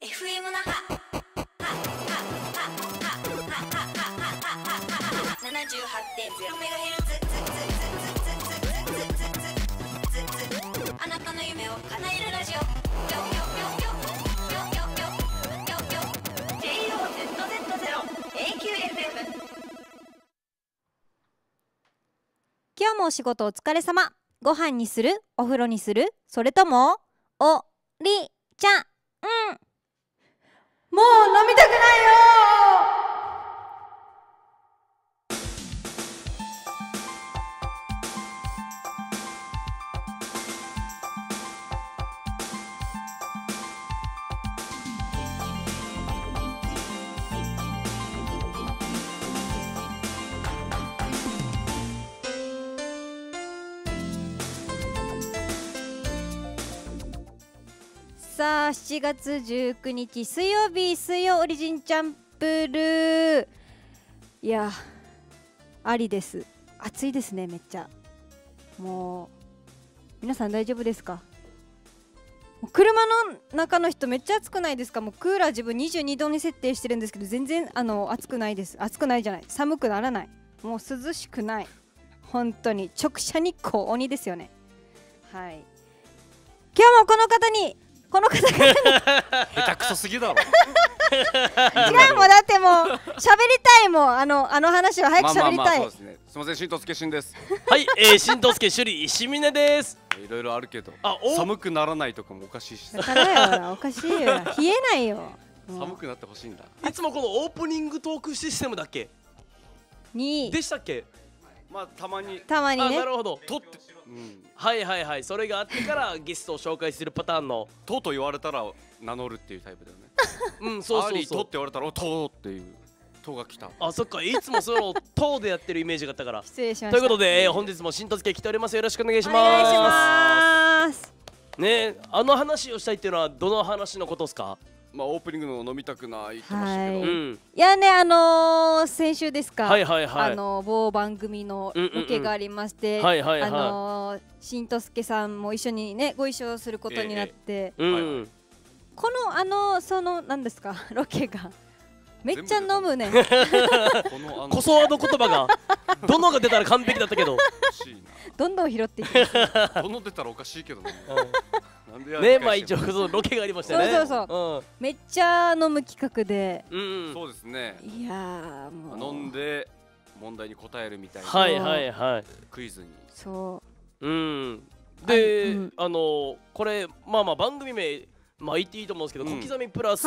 FM 那覇 78.0MHz あなたの夢を叶えるラジオ今日もお仕事お疲れ様ご飯にするお風呂にするそれともおりちゃん、うんもう飲みたくないよさあ7月19日水曜日水曜オリジンチャンプルいやありです暑いですねめっちゃもう皆さん大丈夫ですか車の中の人めっちゃ暑くないですかもうクーラー自分22度に設定してるんですけど全然あの暑くないです暑くないじゃない寒くならないもう涼しくない本当に直射日光鬼ですよねはい今日もこの方にこの方々下手くそすぎだろ違うもんだってもう喋りたいもんあのあの話は早く喋りたい、すみませんしんとすけしんですはいえー、しんとすけしゅり石峰ですいろいろあるけどあお寒くならないとかもおかしいしだからよおかしいよ冷えないよ 寒くなってほしいんだいつもこのオープニングトークシステムだっけにでしたっけまあたまにたまにねなるほど撮ってはいはいはいそれがあってからゲストを紹介するパターンのとうと言われたら名乗るっていうタイプだよね うんそうそうそうアーリーとって言われたらとうっていうとが来たあそっかいつもそのとうでやってるイメージがあったから 失礼しましたということで、えー、本日も新十津来ておりますよろしくお願いしますお願いしますねあの話をしたいっていうのはどの話のことですかまあ、オープニングの飲みたくない言ってましたけど、はいうん、いやねあのー、先週ですか、はいはいはい、あのー、某番組のロケがありまして、うんうんうんはいはいあのー、しんとすけさんも一緒にねご一緒することになって、えーはいはい、このあのその何ですか ロケが。めっちゃ飲むね こ。こそわの言葉が、どのが出たら完璧だったけど。どんどん拾っていく。どの出たらおかしいけどね。ねまあ一応そのロケがありましたねそうそうそう、めっちゃ飲む企画で、うんそうですねいやもう飲んで問題に答えるみたいなはいはいはいクイズにそううんで、あのこれまあまあ番組名まあ言っていいと思うんですけど、うん、小刻みプラス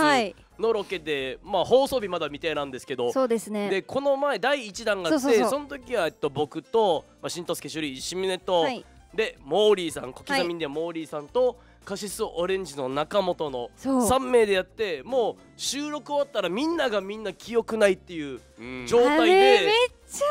のロケで、はい、まあ放送日まだ未定なんですけどそうですねでこの前第1弾があってその時は、えっと、僕と、まあ、新十助朱里石みと、はい、でモーリーさん小刻みでモーリーさんと、はいカシスオレンジの中本の3名でやってもう収録終わったらみんながみんな記憶ないっていう状態で、うん、めっち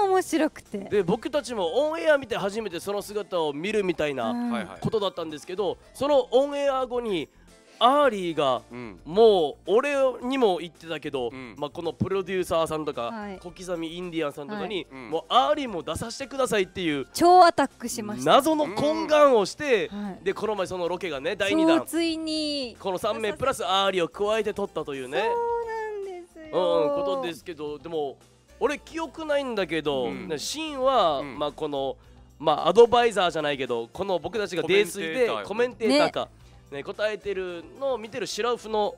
ゃ面白くてで僕たちもオンエア見て初めてその姿を見るみたいなことだったんですけど、そのオンエア後に「アーリーが、もう俺にも言ってたけど、まあ、このプロデューサーさんとか、小刻みインディアンさんとかに、もうアーリーも出させてくださいっていう超アタックしました謎の懇願をして、でこの前そのロケがね第2弾ついにこの3名プラスアーリーを加えて撮ったというねそうなんですよ、うん、ことですけどでも俺記憶ないんだけど、シーンは、まあこのまあアドバイザーじゃないけどこの僕たちが泥酔でコメンテーターか、ね、答えてるのを見てるシュラフの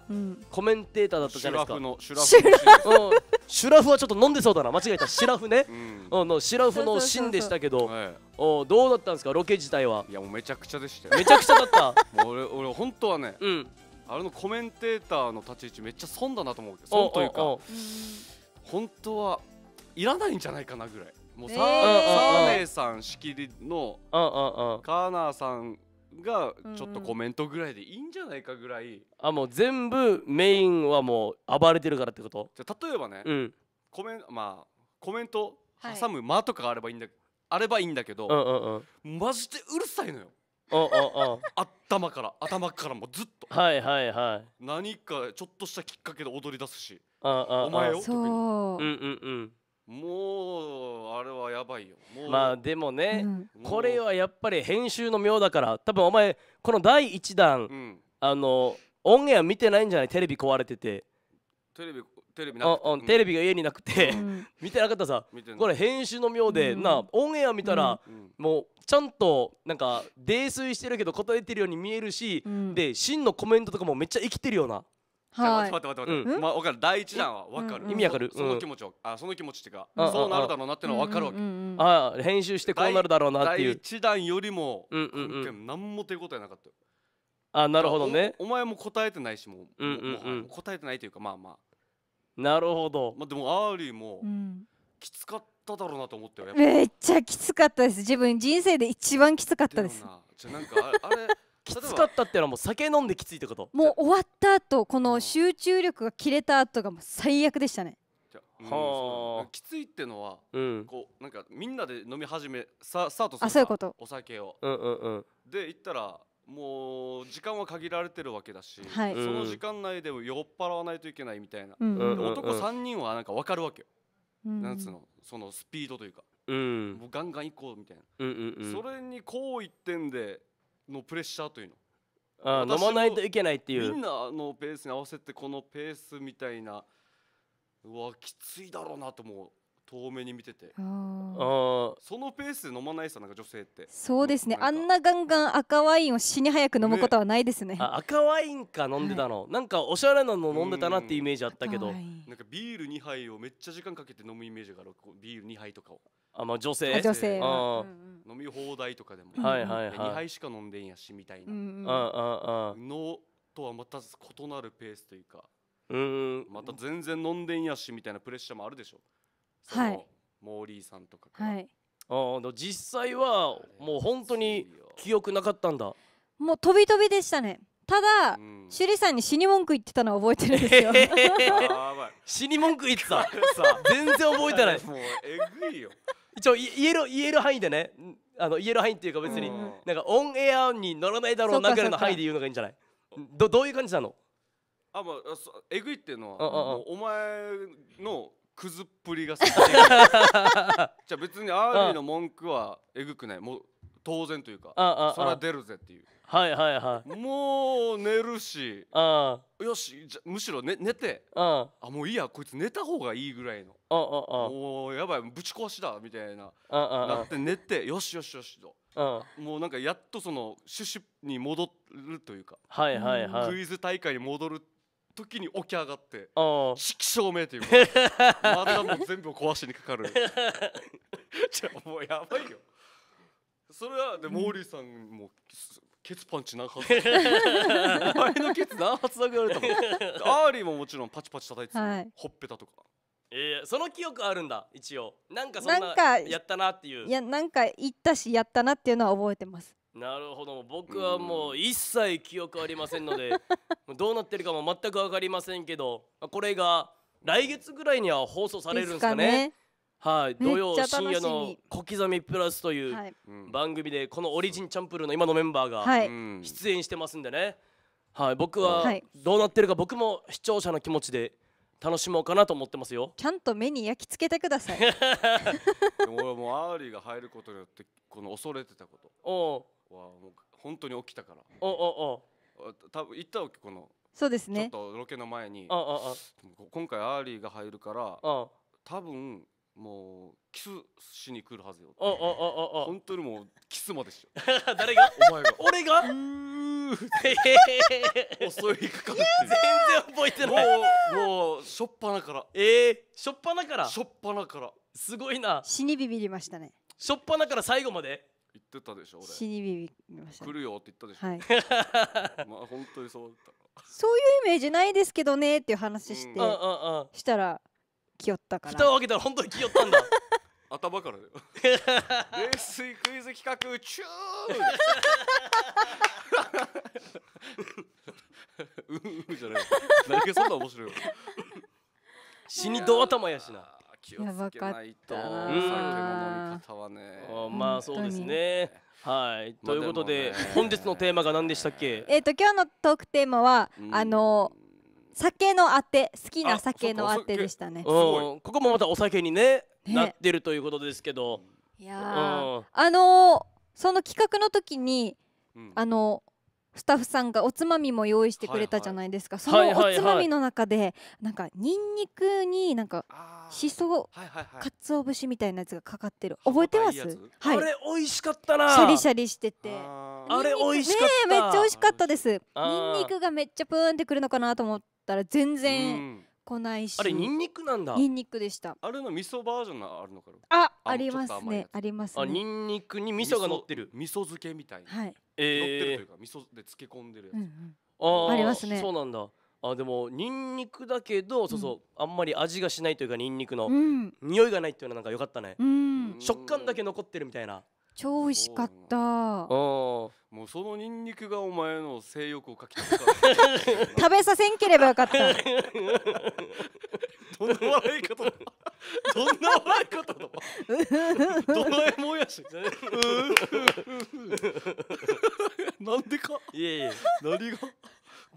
コメンテーターだったじゃないですか、うん、シュラフのシュラフはちょっと飲んでそうだな間違えたシュラフね、うん、のシュラフのンでしたけどおどうだったんですかロケ自体はいやもうめちゃくちゃでしたよめちゃくちゃだった もう俺俺本当はね、うん、あれのコメンテーターの立ち位置めっちゃ損だなと思うけど損というか本当はいらないんじゃないかなぐらいもうサー,、えー、サーネーさん仕切りのカーナーさんがちょっとコメントぐらいでいいんじゃないかぐらい、あもう全部メインはもう暴れてるからってことじゃ例えばね、うん、コメンまあコメント挟む間とかあればいいんだ、はい、あればいいんだけど、うんうんうん、マジでうるさいのよ。頭から頭からもずっとはいはいはい何かちょっとしたきっかけで踊り出すしお前をそううんうんうんもうあれはやばいよまあでもね、うん、これはやっぱり編集の妙だから多分お前この第1弾、うん、あの音源は見てないんじゃないテレビ壊れててテレビテレビなくテレビが家になくて、うん、見てなかったさこれ編集の妙で、なオンエア見たら、もうちゃんとなんか泥酔してるけど答えてるように見えるし、で真のコメントとかもめっちゃ生きてるようなはい、待って待って待って、うん、まあ、分かる第一弾は分かる、意味分かる、その気持ちをあその気持ちっていうか、そうなるだろうなってのは分かるわけ、うんうんうん、あ編集してこうなるだろうなっていう第一弾よりも、うんうんうん、何も手応えなかったよあなるほどねお前も答えてないしもう,、うんうんうん、もう答えてないというかまあまあなるほど、まあ、でもアーリーも、きつかっただろうなと思ってっめっちゃきつかったです自分人生で一番きつかったですじゃなんかあれきつかったっていうのはもう酒飲んできついってこともう終わった後この集中力が切れた後がもう最悪でしたねはあ、きついってのは、こうなんかみんなで飲み始めさスタートするあそういうことお酒を、うんうんうん、で行ったらもう時間は限られてるわけだし、はい、その時間内でも酔っ払わないといけないみたいな、うん、男3人はなんか分かるわけよ、うん、なんつうのそのスピードというか、うん、もうガンガン行こうみたいな、うんうんうん、それにこう言ってんでのプレッシャーというのあ飲まないといけないっていうみんなのペースに合わせてこのペースみたいなうわきついだろうなともう遠目に見ててああそのペースで飲まないさなんか女性ってそうですねあんなガンガン赤ワインを死に早く飲むことはないですねあ赤ワインか飲んでたの、なんかおしゃれなの飲んでたなってイメージあったけどなんかビール2杯をめっちゃ時間かけて飲むイメージがあるビール2杯とかをあまあ女性女性はうんうん、飲み放題とかでも、はいはいはい2杯しか飲んでんやしみたいな、うんうん、あああのとはまた異なるペースというかうんまた全然飲んでんやしみたいなプレッシャーもあるでしょはいモーリーさんとかはいあ実際はもう本当に記憶なかったんだもう飛び飛びでしたねただ、うん、シュリさんに死に文句言ってたのは覚えてるんですよ、え ー、死に文句言ってた全然覚えてないもうえぐいよ一応言える言える範囲でねあの言える範囲っていうか別に、なんかオンエアに乗らないだろうなぐらいの範囲で言うのがいいんじゃないどどういう感じなのあまあえぐいっていうのはお前のクズっぷりが じゃあ別にアーリーの文句はえぐくないもう当然というかそら出るぜっていうはいはいはいもう寝るしよしじゃむしろ、ね、寝てあもういいやこいつ寝た方がいいぐらいのおおやばいぶち壊しだみたいななって寝てよしよしよしと。うん、もうなんかやっとその趣旨に戻るというか、はいはいはい、クイズ大会に戻る時に起き上がって色証明というかまだもう全部壊しにかかるじゃもうやばいよそれはでモーリーさんもケツパンチ何発 前のケツ何発殴られたのアーリーももちろんパチパチ叩いてた、はい、ほっぺたとかえー、その記憶あるんだ一応なんかそんなやったなっていういやなんか行ったしやったなっていうのは覚えてますなるほど僕はもう一切記憶ありませんので どうなってるかも全く分かりませんけどこれが来月ぐらいには放送されるんですかね、ね、はい、土曜深夜の「小刻みプラス」という番組でこのオリジンチャンプルーの今のメンバーが出演してますんでね、はい、僕はどうなってるか僕も視聴者の気持ちで楽しもうかなと思ってますよちゃんと目に焼き付けてください でも俺もアーリーが入ることによってこの恐れてたことは もう本当に起きたからおおお多分行ったわけこのそうですねちょっとロケの前に今回アーリーが入るから多分もうキスしに来るはずよあああああ本当にもうキスまでしょ 誰がお前が俺がうー襲いかかって全然覚えてないもうもうしょっぱなからええー、しょっぱなからしょっぱなからすごいな死にビビりましたねしょっぱなから最後まで言ってたでしょ俺死にビビりました、ね、来るよって言ったでしょ、はい、まあ本当にそうだったそういうイメージないですけどねっていう話して、うん、したらきよったから蓋を開けたら本当にきよったんだ 頭からだよ 冷水クイズ企画チューうんうんじゃない何がそんな面白いの死にど頭やしな気をつけないと酒の飲み方はねまあそうですねはいということで、ね、本日のテーマが何でしたっけえっ、と今日のトークテーマは、うん、あのー酒のあて好きな酒のあてでしたねうここもまたお酒にねなってるということですけどいやあのその企画の時にあのスタッフさんがおつまみも用意してくれたじゃないですか、はいはい、そのおつまみの中で、はいはい、なんかにんにくになんかしそかつお節みたいなやつがかかってる覚えてますはい、あれ美味しかったなシャリシャリしててあれ美味しかったねめっちゃ美味しかったですにんにくがめっちゃプーンってくるのかなと思ったら全然、来ないしあれにんにくなんだにんにくでしたあれの味噌バージョンがあるのかなあありますねありますねニンニクに味噌が乗ってる味噌漬けみたいなはい乗ってるというか味噌で漬け込んでるやつ、うんうん、あありますねそうなんだあでもニンニクだけどそうそう、うん、あんまり味がしないというかニンニクの、うん、匂いがないっていうのはなんか良かったね、うん、食感だけ残ってるみたいな超美味しかったあもうそのニンニクがお前の性欲をかき食べさせんければよかった どの笑い方どんな笑い方のドラえもんやしなんでかいえいえ何が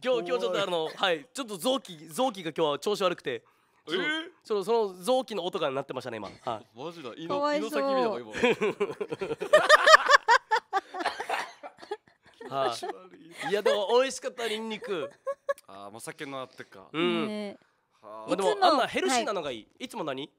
今日今日ちょっとあのはいちょっと臓器臓器が今日は調子悪くてえそのその臓器の音が鳴ってましたね今、はい、マジだ胃の胃の先みたい今 はい、いやでも美味しかったニンニクああもう酒のあってかうん、まあ、でもあんなヘルシーなのがいい、はい、いつも何い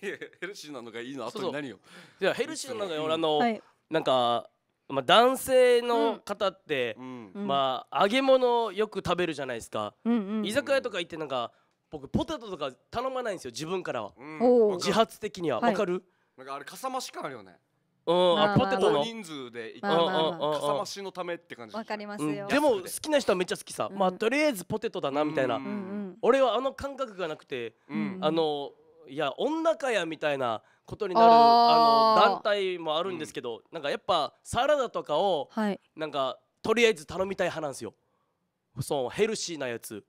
ヘルシーなのがいいのあ後に何よじゃヘルシーなのが俺あの、はい、なんかまあ、男性の方って、うん、まあ、揚げ物よく食べるじゃないですか、うん居酒屋とか行ってなんか僕ポテトとか頼まないんですよ自分からは、うん、自発的にはわ、はい、かるなんかあれかさ増し感あるよねうん、まあ、ポテトの人数で行あまあまあ、かさ増しのためって感じわかりますよ、うん、でも好きな人はめっちゃ好きさ、まあとりあえずポテトだなみたいな、うん俺はあの感覚がなくて、あのいや女かやみたいなことになるあの団体もあるんですけど、なんかやっぱサラダとかを、はい、なんかとりあえず頼みたい派なんですよそうヘルシーなやつ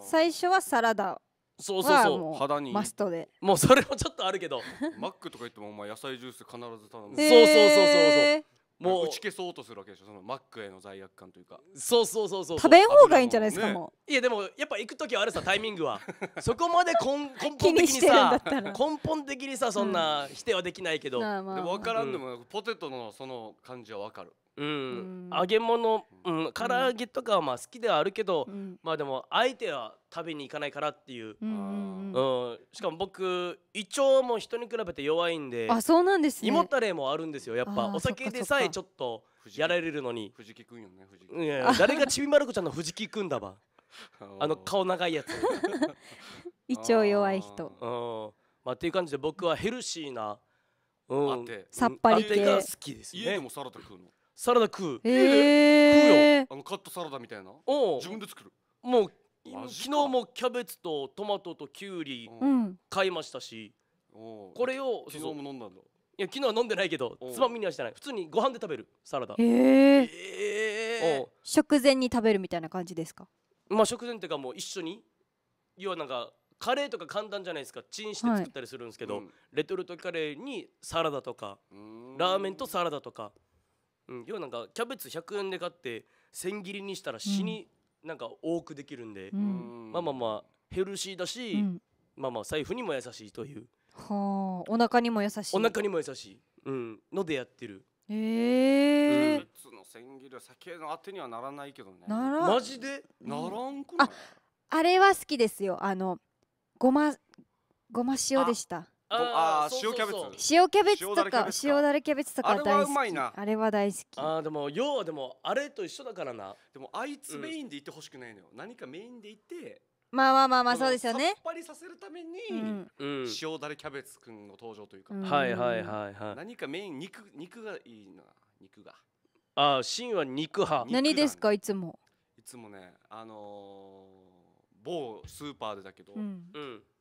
最初はサラダそうそうそう肌にマストでもうそれもちょっとあるけどマックとか言ってもお前野菜ジュース必ず頼む、そうそうそうそうそうもう打ち消そうとするわけでしょそのマックへの罪悪感というかそうそうそうそう食べん方がいいんじゃないですかもいやでもやっぱ行く時はあるさタイミングは そこまで根根本的にさ根本的にさそんな否定はできないけど、わからんでも、ポテトのその感じはわかるうん、揚げ物、うん、唐揚げとかはまあ好きではあるけど、うん、まあでも相手は食べに行かないからっていう、うん、うん、しかも僕胃腸も人に比べて弱いんであそうなんです、ね、胃もたれもあるんですよやっぱお酒でさえちょっとやられるのに藤木君よね藤木君、うん、誰がちびまる子ちゃんの藤木君だば あの顔長いやつ 胃腸弱い人うんまあっていう感じで僕はヘルシーな、うん、さっぱり系が好きです、ね、家でもサラダ食うのサラダ食う。えー、食うよ。あのカットサラダみたいな。お自分で作る。もう昨日もキャベツとトマトときゅうり買いましたし、おこれを昨日も飲んだんだ。いや昨日は飲んでないけどつまみにはしてない普通にご飯で食べるサラダへえー、食前に食べるみたいな感じですかまあ食前っていうかもう一緒に要はなんかカレーとか簡単じゃないですかチンして作ったりするんですけど、はいレトルトカレーにサラダとかラーメンとサラダとかうん、要はなんかキャベツ100円で買って千切りにしたら死になんか多くできるんで、うん、まあまあまあヘルシーだし、うん、まあまあ財布にも優しいというはあお腹にも優しいお腹にも優しい、うん、のでやってるええー、キャベツの千切りは酒のあてにはならないけどねならマジで、ならんくないああれは好きですよあのごまごま塩でしたああ塩キャベツ塩キャベツとか塩だれキャベツとか大好きあれはうまいなあれは大好きあでも要はでもあれと一緒だからなでもあいつメインでいてほしくないのよ、うん、何かメインでいてまあまあまあまあそうですよねさっぱりさせるために、うん、塩だれキャベツくんの登場というか、うん、はいはいはいはい何かメイン肉肉がいいな肉がああ芯は肉派何ですかいつもいつもねあのー、某スーパーでだけど、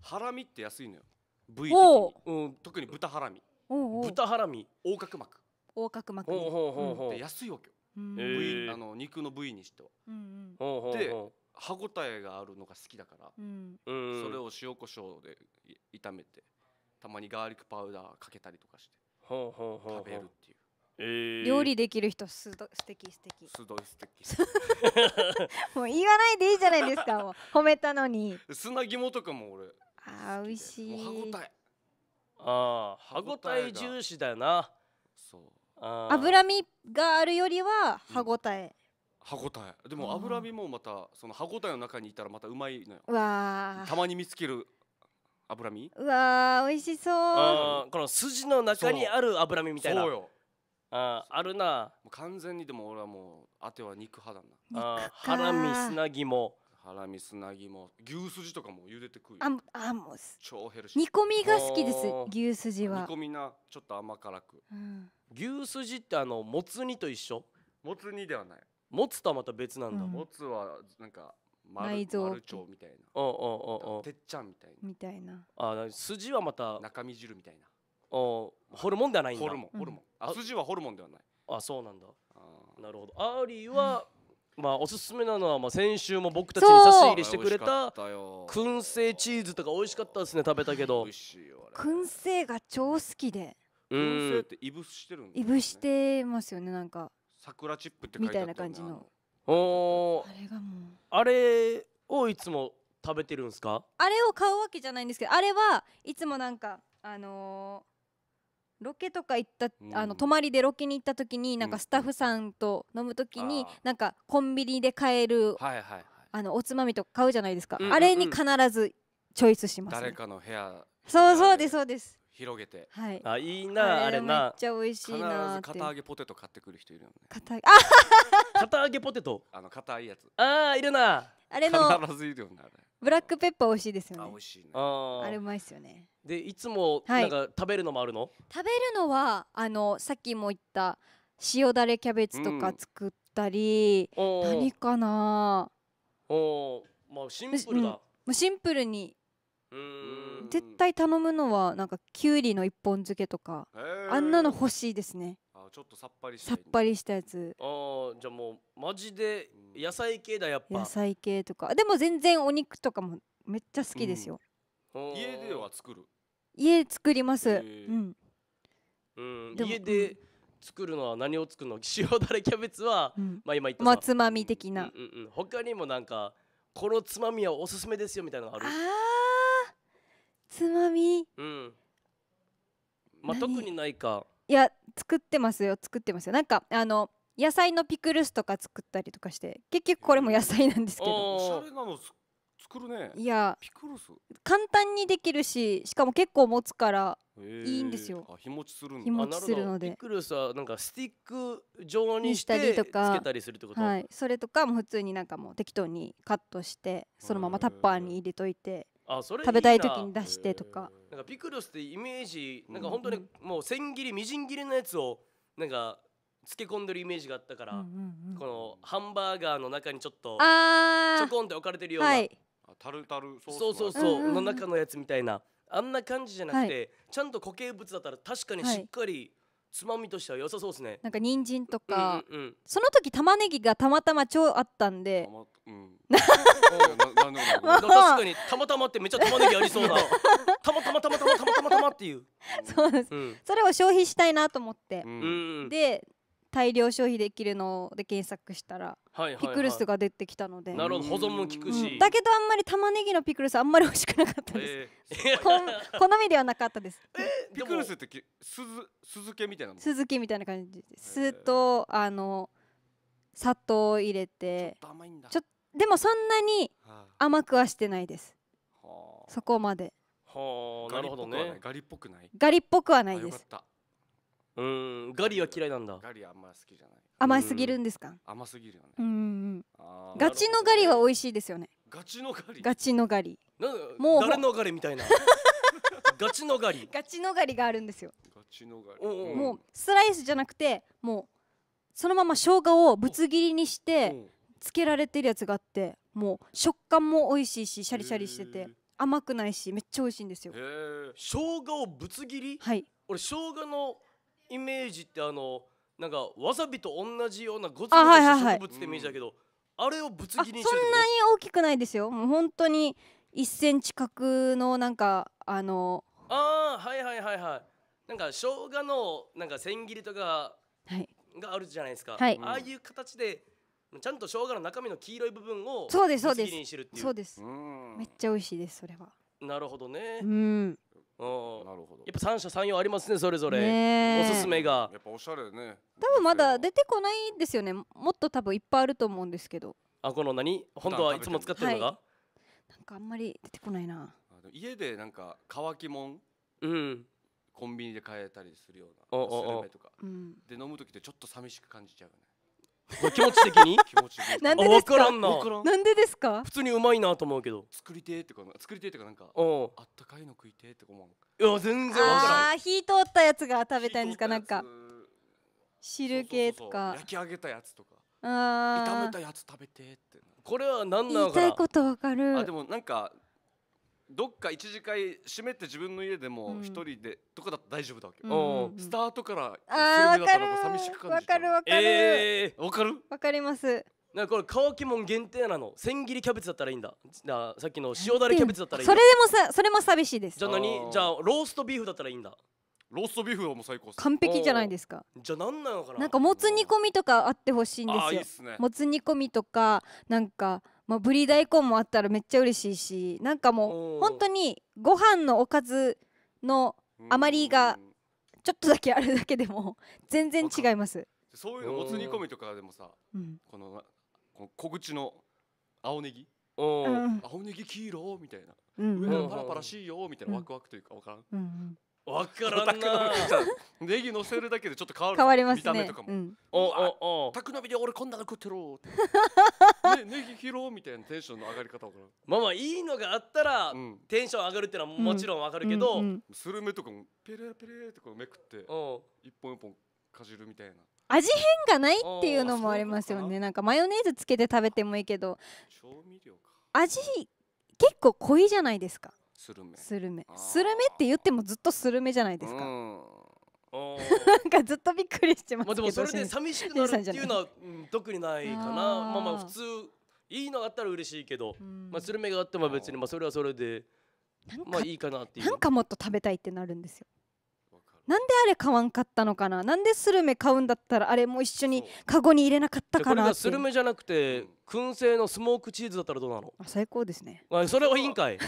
ハラミって安いのよ部位的にう、うん、特に豚ハラミ豚ハラミ横隔膜横隔膜に。で安いわけよ、うん部位あの肉の部位にしてはうんうほで歯ごたえがあるのが好きだから、うんそれを塩コショウで炒めてたまにガーリックパウダーかけたりとかしてほうほう食べるっていうえー料理できる人すど素敵素敵すごい素敵 もう言わないでいいじゃないですかもう褒めたのに 砂肝とかも俺あ美味しい。歯ごたえ。ああ歯ごたえ重視だよな。そう。脂身があるよりは歯ごたえ。歯ごたえ。でも脂身もまたその歯ごたえの中にいたらまたうまいのよ。わあ。たまに見つける。脂身うわお美味しそうこの筋の中にある脂身みたいなそうよああるな完全にでも俺はもうあては肉肌だなあハラミ砂肝ハラミ砂肝牛すじとかも茹でて食うああもう超ヘルシー煮込みが好きです牛すじは煮込みなちょっと甘辛く、うん、牛すじってあのもつ煮と一緒もつ煮ではないもつとはまた別なんだ、うん、もつはなんか丸丸腸みたいなおおおおてっちゃんみたいなみたいなあ筋はまた中身汁みたいなおホルモンではないんだホルモンホルモン、うん、あ筋はホルモンではないあそうなんだなるほどアーリーはまあおすすめなのはまあ先週も僕たちに差し入れしてくれた燻製チーズとか美味しかったですね食べたけど燻製が超好きで燻製っていぶしてるんいぶしてますよねなんか桜チップってみたいな感じのおあれがもうあれをいつも食べてるんですかあれを買うわけじゃないんですけどあれはいつもなんかあのーロケとか行った、うん、あの泊まりでロケに行った時になんかスタッフさんと飲む時に、なんかコンビニで買える、はいはいはい、あのおつまみとか買うじゃないですか、うんうん、あれに必ずチョイスします、ね、誰かの部屋そうそうですそうです広げて、はい、あいいなあれなめっちゃ美味しいなって片揚げポテト買ってくる人いるよね片揚げあ片揚げポテトあの硬いやつああいるなあれの必ずいるよねあれブラックペッパー美味しいですよあね美味しいねああれうまいですよねでいつもなんか食べるのもあるの、食べるのはあのさっきも言った塩だれキャベツとか作ったり、おー何かなおおまあシンプルだもうシンプルにうん絶対頼むのはなんかきゅうりの一本漬けとか、あんなの欲しいですねちょっとさっぱりしたさっぱりしたやつああじゃあもうマジで野菜系だやっぱ野菜系とかでも全然お肉とかもめっちゃ好きですよ、うん、家では作る家作ります、うん、うん、家で作るのは何を作るの塩だれキャベツは、うん、まあ今言ったまつまみ的な、うんうんうん、他にもなんかこのつまみはおすすめですよみたいなのあるあつまみうんまあ特にないかいや作ってますよ作ってますよなんかあの野菜のピクルスとか作ったりとかして結局これも野菜なんですけどおしゃれなの作るねいやピクルス簡単にできるししかも結構持つからいいんですよあ日持ちする日持ちするのでピクルスはなんかスティック状にしたりとかつけたりするってことはいそれとかも普通になんかもう適当にカットしてそのままタッパーに入れといてあそれ食べたい時に出してとかなんかピクルスってイメージなんか本当にもう千切りみじん切りのやつをなんか漬け込んでるイメージがあったから、このハンバーガーの中にちょっとちょこんって置かれてるような、はい、タルタルそうそうそうの中のやつみたいなあんな感じじゃなくて、はい、ちゃんと固形物だったら確かにしっかり、つまみとしては良さそうですねなんか人参とか、うんうんその時玉ねぎがたまたま超あったんでうん。確かにたまたまってめっちゃ玉ねぎありそうな。たまたまたまたまたまたまたまっていう。そうです。それを消費したいなと思って。で。大量消費できるので検索したらピクルスが出てきたのでなるほど保存も効くしだけどあんまり玉ねぎのピクルスあんまり美味しくなかったです、好みではなかったです、ピクルスってすず酢漬みたいな酢漬みたいな感じ酢とあの砂糖を入れてちょっでもそんなに甘くはしてないです、はあ、そこまではあなるほどねガリっぽくないガリっぽくはないですうんガリは嫌いなんだガリあんま好きじゃない甘すぎるんですか甘すぎるよねうんガチのガリは美味しいですよねガチのガリガチのガリもう誰のガリみたいな ガチのガリガチのガリがあるんですよガチのガリもうスライスじゃなくてもうそのまま生姜をぶつ切りにしてつけられてるやつがあってもう食感も美味しいしシャリシャリしてて甘くないしめっちゃ美味しいんですよ生姜をぶつ切りはい俺生姜のイメージってあのなんかわさびと同じようなごつごつ植物ってイメージだけど、あれをぶつ切りにしてるそんなに大きくないですよもう本当に1センチ角のなんかあのああはいはいはいはいなんか生姜のなんか千切りとかがあるじゃないですか、はい、ああいう形でちゃんと生姜の中身の黄色い部分をそうですそうですにしるっていうそうですめっちゃ美味しいですそれはなるほどねうんなるほどやっぱ三者三様ありますねそれぞれおすすめがやっぱおしゃれね多分まだ出てこないですよねもっと多分いっぱいあると思うんですけどあこの何本当はいつも使ってるのが、なんかあんまり出てこないな家でなんか乾きもんうんコンビニで買えたりするようなスルメとか、うん、で飲む時ってちょっと寂しく感じちゃうね気持ち的に なんでですかからんなからんなんでですか普通にうまいなと思うけど作りてーってか作りてーってかなんかうんあったかいの食いてーって思ういや全然わからあー火通ったやつが食べたいんですかなんか汁系とかそうそうそう焼き上げたやつとかあ炒めたやつ食べてーってこれは何な言のいかたいことわかるあでもなんかどっか一時会閉めて自分の家でも一人でとかだと大丈夫だわけうんスタートからあーわかるだったらもう寂しく感わじちゃかるわかるわかるわかりますなんかこれ乾きもん限定なの千切りキャベツだったらいいんだなさっきの塩だれキャベツだったらいいそれでもさそれも寂しいですじゃあ何ーじゃあローストビーフだったらいいんだローストビーフはもう最高完璧じゃないですかじゃあななのかななんかもつ煮込みとかあってほしいんであすーいいっすねもつ煮込みとかなんかまあ、ぶり大根もあったらめっちゃ嬉しいしなんかもう本当にご飯のおかずの余りがちょっとだけあるだけでも 全然違いますそういうのもつ煮込みとかでもさ、このこの小口の青ネギ、うん、青ネギ黄色みたいな、うん、上のパラパラしいよみたいなワクワクというか分からん、うんわからんな。ネギ乗せるだけでちょっと変わる。変わりますね。見た目とかも。うん、おおお。で俺こんなの食ね、ネギ拾うみたいなテンションの上がり方わからまあまあいいのがあったら、テンション上がるっていうのはもちろんわかるけど、うんうんうんスルメとかもペレペレとかめくって一本一本かじるみたいな味変がないっていうのもありますよねなんかマヨネーズつけて食べてもいいけど調味料か味結構濃いじゃないですかスルメスルメスルメって言ってもずっとスルメじゃないですかうんなんかずっとびっくりしてますまあでもそれで寂しくなるっていうのは、うん、特にないかなまあまあ普通いいのがあったら嬉しいけど、まあスルメがあっても別にまあそれはそれでまあいいかなっていうなんかもっと食べたいってなるんですよなんであれ買わんかったのかななんでスルメ買うんだったらあれも一緒にカゴに入れなかったかなこれスルメじゃなくて燻製のスモークチーズだったらどうなの最高ですねあそれはいいんかい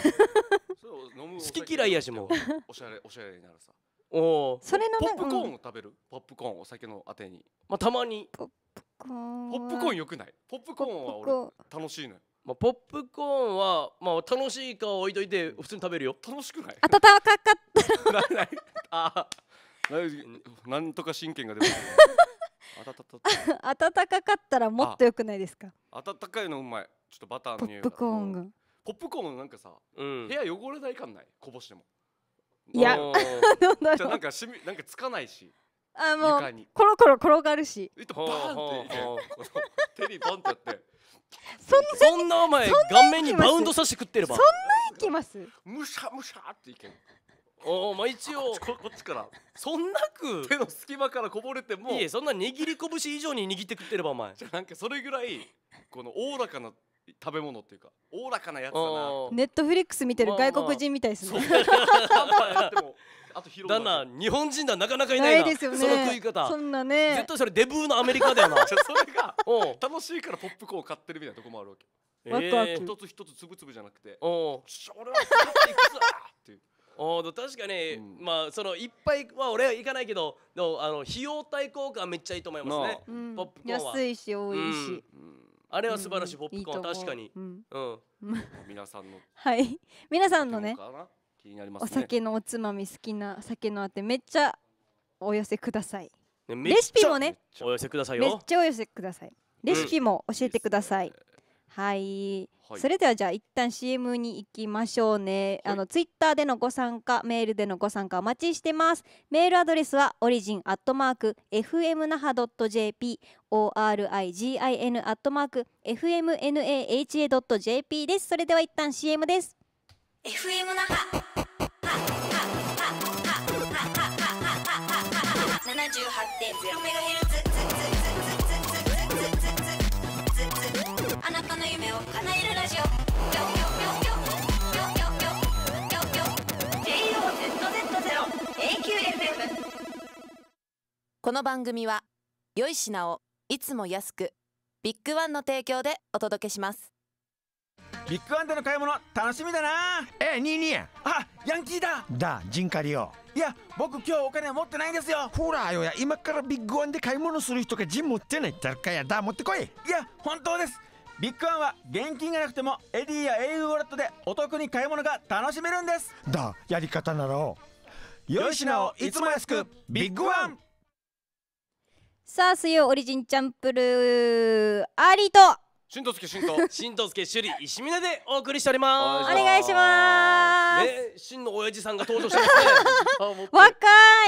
好き嫌いやしもおしゃれおしゃれになるさおそれのポップコーンを食べるポップコーンお酒のあてにまあたまにポップコーンポップコーンよくないポップコーンは俺楽しいのよまあ、ポップコーンは、まあ、楽しいか置いといて普通に食べるよ楽しくない温かかったななあなんとか神経が出てる 温かかったらもっとよくないですか温かいのうまいちょっとバターの匂いポップコーンが、ポップコーンなんかさ、うん、部屋汚れないかんないこぼしてもいやじゃなんかしみなんかつかないしあもうコロコロ転がるしっとバーンって手にバンってやってそんなお前顔面にバウンドさせて食ってればそんないきますむしゃむしゃっていけんおまあ一応こっちからそんなく手の隙間からこぼれてもいいえそんな握り拳以上に握って食ってればお前じゃなんかそれぐらいこのおおらかな食べ物っていうかおおらかなやつだなネットフリックス見てる外国人みたいですね、あとだな日本人だなかなかいないですよねその食い方そんなね絶対それデブーのアメリカだよな それが楽しいからポップコーン買ってるみたいなとこもあるわけ、えー、一つ一つつぶつぶじゃなくてお俺はこれいくぞっていう 確かに、まあそのいっぱいは俺は行かないけどあの費用対効果めっちゃいいと思いますね、ポップコーンは安いし多いし、あれは素晴らしい、ポップコーン確かに、うん、うん、皆さんの はい皆さんのね気になりますお酒のおつまみ好きな酒のあてめっちゃお寄せください、レシピもねお寄せくださいよめっちゃお寄せくださいレシピも教えてください、はい、はい、それではじゃあ一旦 CM に行きましょうね、はい、あのツイッターでのご参加メールでのご参加お待ちしてますメールアドレスはオリジンアットマーク fmnaha.jp origin アットマーク fmnaha.jp ですそれでは一旦 CM です FM 那覇78.0メガヘルこの番組は良い品をいつも安くビッグワンの提供でお届けしますビッグワンでの買い物楽しみだなえニーニーあヤンキーだだジンカリオいや僕今日お金持ってないんですよほらよや今からビッグワンで買い物する人がジン持ってないっかやだ持ってこいいや本当ですビッグワンは現金がなくてもエディやエイウォレットでお得に買い物が楽しめるんですだやり方ならよい品をいつも安くビッグワンさあ水曜オリジンチャンプルー、アリとしんとすけしんと しんとすけしゅり石峰でお送りしておりますお願いしますね、しんの親父さんが登場してますね 若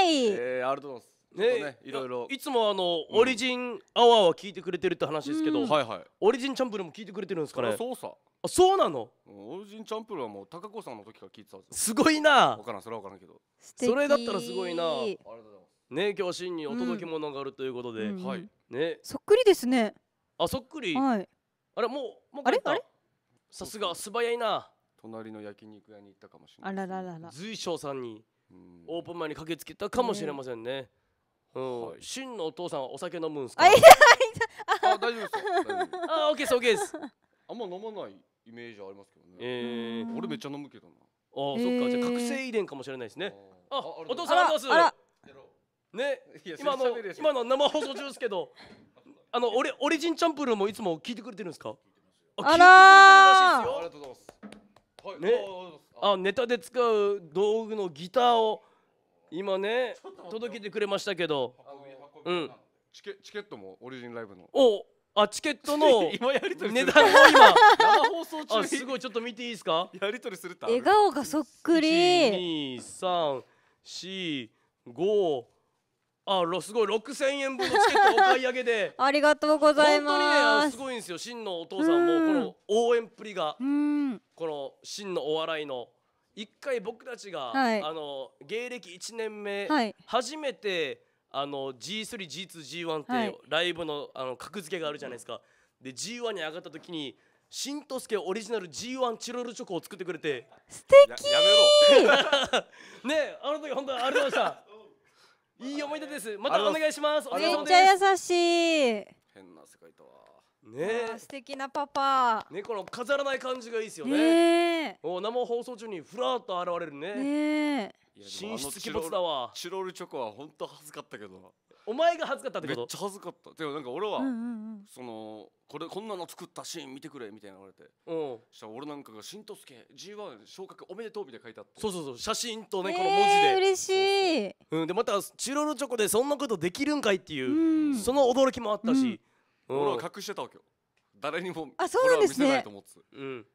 いえー、ありがとうございますね、いろいろいつもあの、オリジンアワーは聞いてくれてるって話ですけど、はいはい、オリジンチャンプルも聞いてくれてるんですかねそうさあそうなのオリジンチャンプルはもう高子さんの時から聞いてたすごいな分からんそれは分からんけどそれだったらすごいなありがとうございますね今日深にお届け物があるということで、うんはい、ねそっくりですねあそっくり、はい、あれもうもうあれあれさすが素早いな隣の焼肉屋に行ったかもしれない、ね、あらららら随所さんにオープン前に駆けつけたかもしれませんね、うん、はい、真のお父さんはお酒飲むんですかあ大丈夫ですあオッケーですオッケーですあんま飲まないイメージありますけどね、えー、俺めっちゃ飲むけどなあ、そっかじゃ覚醒遺伝かもしれないですねああお父さんありうごすね今の今の生放送中ですけどあの俺オリジンチャンプルもいつも聞いてくれてるんですかあらーありがとうございますはい、ね、あネタで使う道具のギターを今ね届けてくれましたけど、うん、チケチケットもオリジンライブのおあチケットの 今やりり取値段を今生放送中すごいちょっと見ていいですかやり取りするっ笑顔がそっくり1 2 3 4 5あすごい6000円分のチケットお買い上げで ありがとうございます、ね、すごいんですよ真のお父さんもこの応援っぷりがこの真のお笑いの一回僕たちが、はい、あの芸歴1年目、はい、初めてあの G3G2G1 ってライブの,、あの格付けがあるじゃないですかで G1 に上がった時にんとすけオリジナル G1 チロルチョコを作ってくれて素敵ややめろ ねあの時本当ありがとうございましたいい思い出です。またお願いします。めっちゃ優しい。変な世界とは。ね素敵なパパ。ねこの飾らない感じがいいですよね。ねお生放送中にふらっと現れるね。ね。進出鬼没だわ。チロルチョコは本当恥ずかったけど。お前が恥ずかったってことめっちゃ恥ずかったでもなんか俺は、そのこれこんなの作ったシーン見てくれみたいな言われて、うん、そしたら俺なんかが「しんとすけ G1 昇格おめでとう」みたいな書いてあったそうそうそう写真とねこの文字で、嬉しい、うん、でまたチロルチョコでそんなことできるんかいっていう、その驚きもあったし、俺は隠してたわけよ誰にもあそうなんですね見せないと思って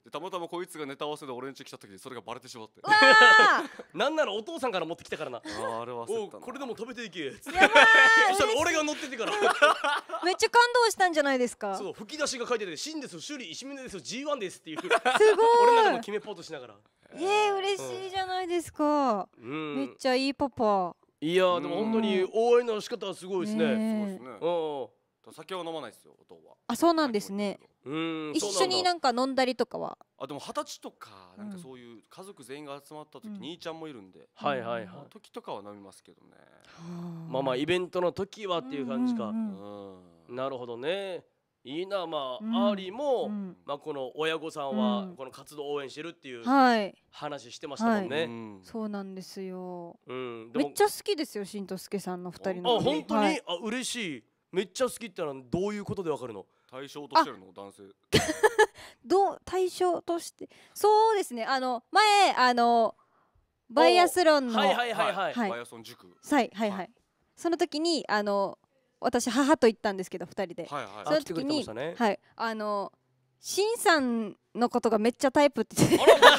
でたまたまこいつがネタ合わせで俺んち来た時にそれがバレてしまって なんならお父さんから持ってきたからなあれはおうこれでも食べていけ そしたら俺が乗っててから めっちゃ感動したんじゃないですかそう吹き出しが書いてて「真ですよ首里石峰ですよ G1 です」っていう俺の中でも決めポーズしながらいえ嬉しいじゃないですか、めっちゃいいパパいやでも本当に応援の仕方はすごいですねそうですねうん酒は飲まないですよお父はあそうなんですねうん一緒になんか飲んだりとかはあでも二十歳とかなんかそういう家族全員が集まった時、うん、兄ちゃんもいるんで、はいはいはい時とかは飲みますけどねまあまあイベントの時はっていう感じか、うんなるほどねいいなまあ、うん、アーリーも、うん、まあ、この親御さんはこの活動応援してるっていう話してましたもんね、はいはいうん、そうなんですよ、うん、めっちゃ好きですよしんとすけさんの二人のあ本当に、はい、あ嬉しいめっちゃ好きってのはどういうことでわかるの対象としてるの男性 どう対象としてそうですねあの前あのバイアスロンのはいはいはいはい、はい、バイアスロン塾はいはいはい、はい、その時にあの私母と行ったんですけど二人で、はいはい、その時に、ね、はいあのしんさんのことがめっちゃタイプってあら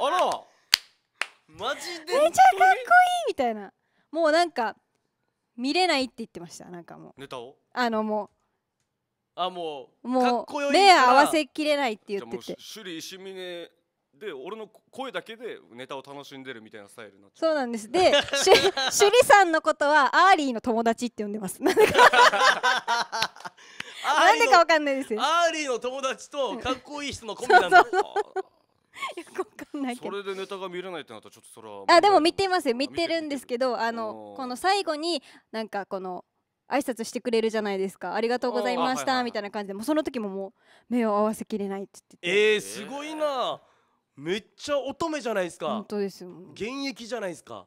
あらマジでめっちゃかっこいいみたいなもうなんか見れないって言ってましたなんかもうネタをあのもうあもうもうレア合わせきれないって言ってて首里石峰で俺の声だけでネタを楽しんでるみたいなスタイルになっちゃうそうなんですでしゅ 首里さんのことはアーリーの友達って呼んでます なんでかわかんないですよアーリーの友達とかっこいい人のコンビなんだそうそう よくわかんないけそれでネタが見れないってなったらちょっとそれはあでも見ていますよ見てるんですけどあのこの最後になんかこの挨拶してくれるじゃないですかありがとうございましたみたいな感じでもうその時ももう目を合わせきれないって言ってて、えー、すごいなめっちゃ乙女じゃないですか本当ですよ現役じゃないですか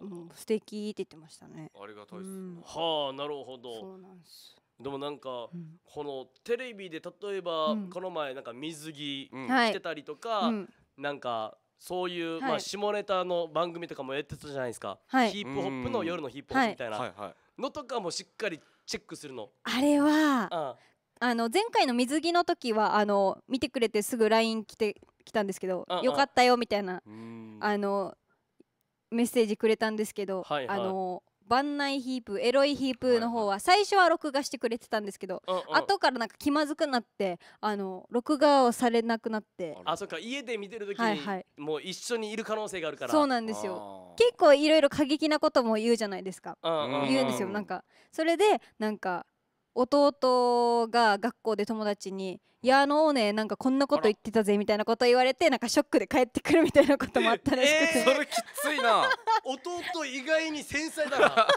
もう素敵って言ってましたねありがたいですはあなるほどそうなんですでもなんか、うん、このテレビで例えば、うん、この前なんか水着着てたりとか、はい、なんかそういう、まあ下ネタの番組とかもやってたじゃないですか、はい、ヒップホップの夜のヒップホップみたいなのとかもしっかりチェックするの。あれは、あの前回の水着の時はあの見てくれてすぐ LINE 来て来たんですけど、よかったよみたいなあのメッセージくれたんですけど、あの万内ヒープエロいヒープの方は最初は録画してくれてたんですけど、うん後からなんか気まずくなってあの録画をされなくなってあそっか家で見てる時に、はいはい、もう一緒にいる可能性があるからそうなんですよ結構いろいろ過激なことも言うじゃないですか、うんうん、言うんですよなんかそれでなんか弟が学校で友達に「いやあのオーネなんかこんなこと言ってたぜ」みたいなこと言われてなんかショックで帰ってくるみたいなこともあったらしくて、えー、それきついな弟意外に繊細だな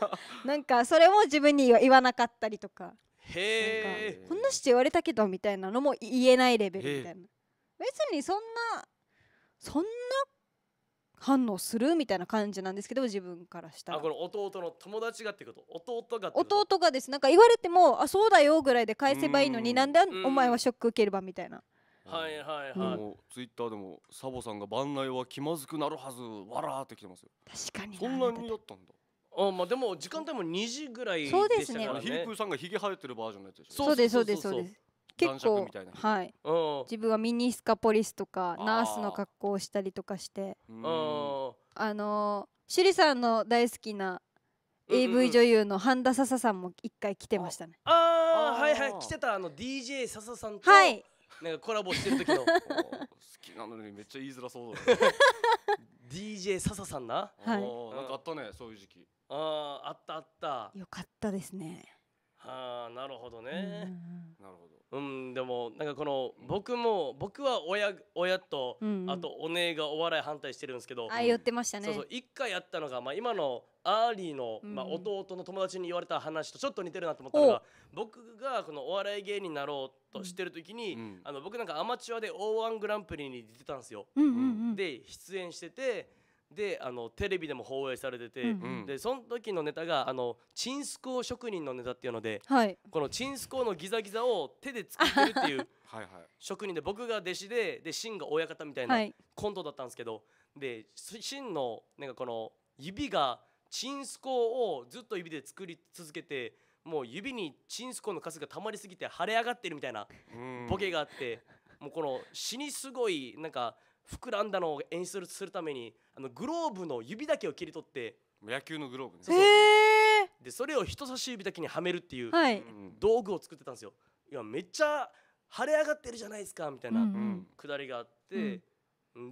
なんかそれも自分に言わなかったりとかへえこんなして言われたけどみたいなのも言えないレベルみたいな別にそんなそんな反応するみたいな感じなんですけど自分からしたらあこの弟の友達がってこと弟が弟がですなんか言われてもあそうだよぐらいで返せばいいのになんでお前はショック受ければみたいなはいはいはい、うん、ツイッターでもサボさんが番内は気まずくなるはずわらってきてますよ確かにそんなにだったんだあまあでも時間帯も2時ぐらいでしたからねそうですねヒープーさんがひげ生えてるバージョンのやつでしょそうですそうですそうです結構はい、自分はミニスカポリスとかナースの格好をしたりとかしてあの趣里さんの大好きな AV 女優の半田笹さんも一回来てましたね、うんうん、ああはいはい来てたあの DJ 笹さんとはいなんかコラボしてる時の 好きなのにめっちゃ言いづらそうだ、ね、DJ 笹さんなはいなんかあったねそういう時期あああったあったよかったですねはあなるほどね、なるほどうんでもなんかこの僕も僕は親親と、あとお姉がお笑い反対してるんですけど、あ言ってましたねそうそう一回やったのが、まあ、今のアーリーの、まあ、弟の友達に言われた話とちょっと似てるなと思ったのが、僕がこのお笑い芸人になろうとしてる時に、あの僕なんかアマチュアで o 1グランプリに出てたんですよ、で出演しててであのテレビでも放映されてて、うんでその時のネタがあのチンスコー職人のネタっていうので、はい、このチンスコーのギザギザを手で作ってるっていう 職人で僕が弟子ででシンが親方みたいなコントだったんですけど、はい、でシンのなんかこの指がチンスコーをずっと指で作り続けてもう指にチンスコーの数がたまりすぎて腫れ上がってるみたいなボケがあって。もうこの死にすごいなんか膨らんだのを演出するためにあのグローブの指だけを切り取って野球のグローブねそうそうでそれを人差し指だけにはめるっていうはい道具を作ってたんですよ。いやめっちゃ腫れ上がってるじゃないですかみたいなうんくだりがあって、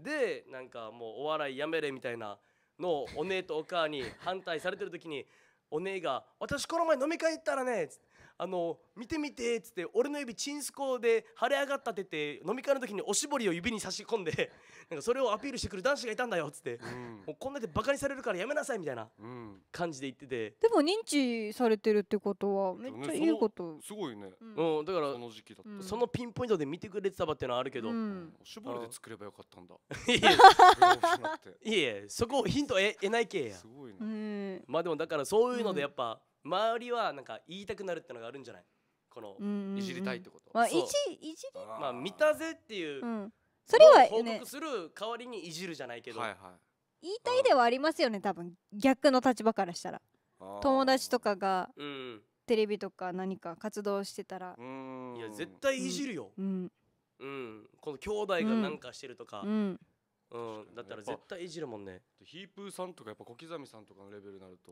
でなんかもうお笑いやめれみたいなのをお姉とお母に反対されてる時にお姉が「私この前飲み会行ったらね」つってあの見て見てっつって俺の指チンスコで腫れ上がったって言って飲み会の時におしぼりを指に差し込んで なんかそれをアピールしてくる男子がいたんだよっつって、もうこんなでバカにされるからやめなさいみたいな感じで言ってて、でも認知されてるってことはめっちゃいいこと、すごいね、うんだからその時期だった、そのピンポイントで見てくれてたばっていうのはあるけど、うんおしぼりで作ればよかったんだいえい そこヒントえ得ないけやすごいね、まあでもだからそういうのでやっぱ、周りはなんか言いたくなるってのがあるんじゃないこの、いじりたいってことまあいじいじりまあ見たぜっていう、うんそれは報ね告する代わりにいじるじゃないけど、はいはい言いたいではありますよね多分逆の立場からしたら友達とかがうんテレビとか何か活動してたらいいや絶対いじるよ、うんうんこの兄弟がなんかしてるとか、ううんんだったら絶対いじるもんねヒープーさんとかやっぱ小刻みさんとかのレベルになると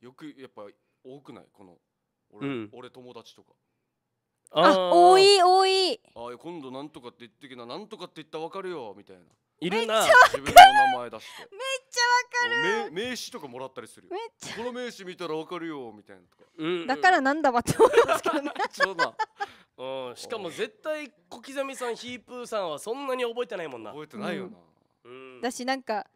よくやっぱ多くないこの俺,、うん、俺友達とかあ多い多いあ今度なんとかって言ってきななんとかって言ったら分かるよみたいないるな自分の名前出してめっちゃわかる名名刺とかもらったりするめっちゃこの名刺見たらわかるよみたいなとか、うん、だからなんだわって思うんすけどねそうだ うん、しかも絶対小刻みさんヒープーさんはそんなに覚えてないもんな覚えてないよな、うん、だしなんか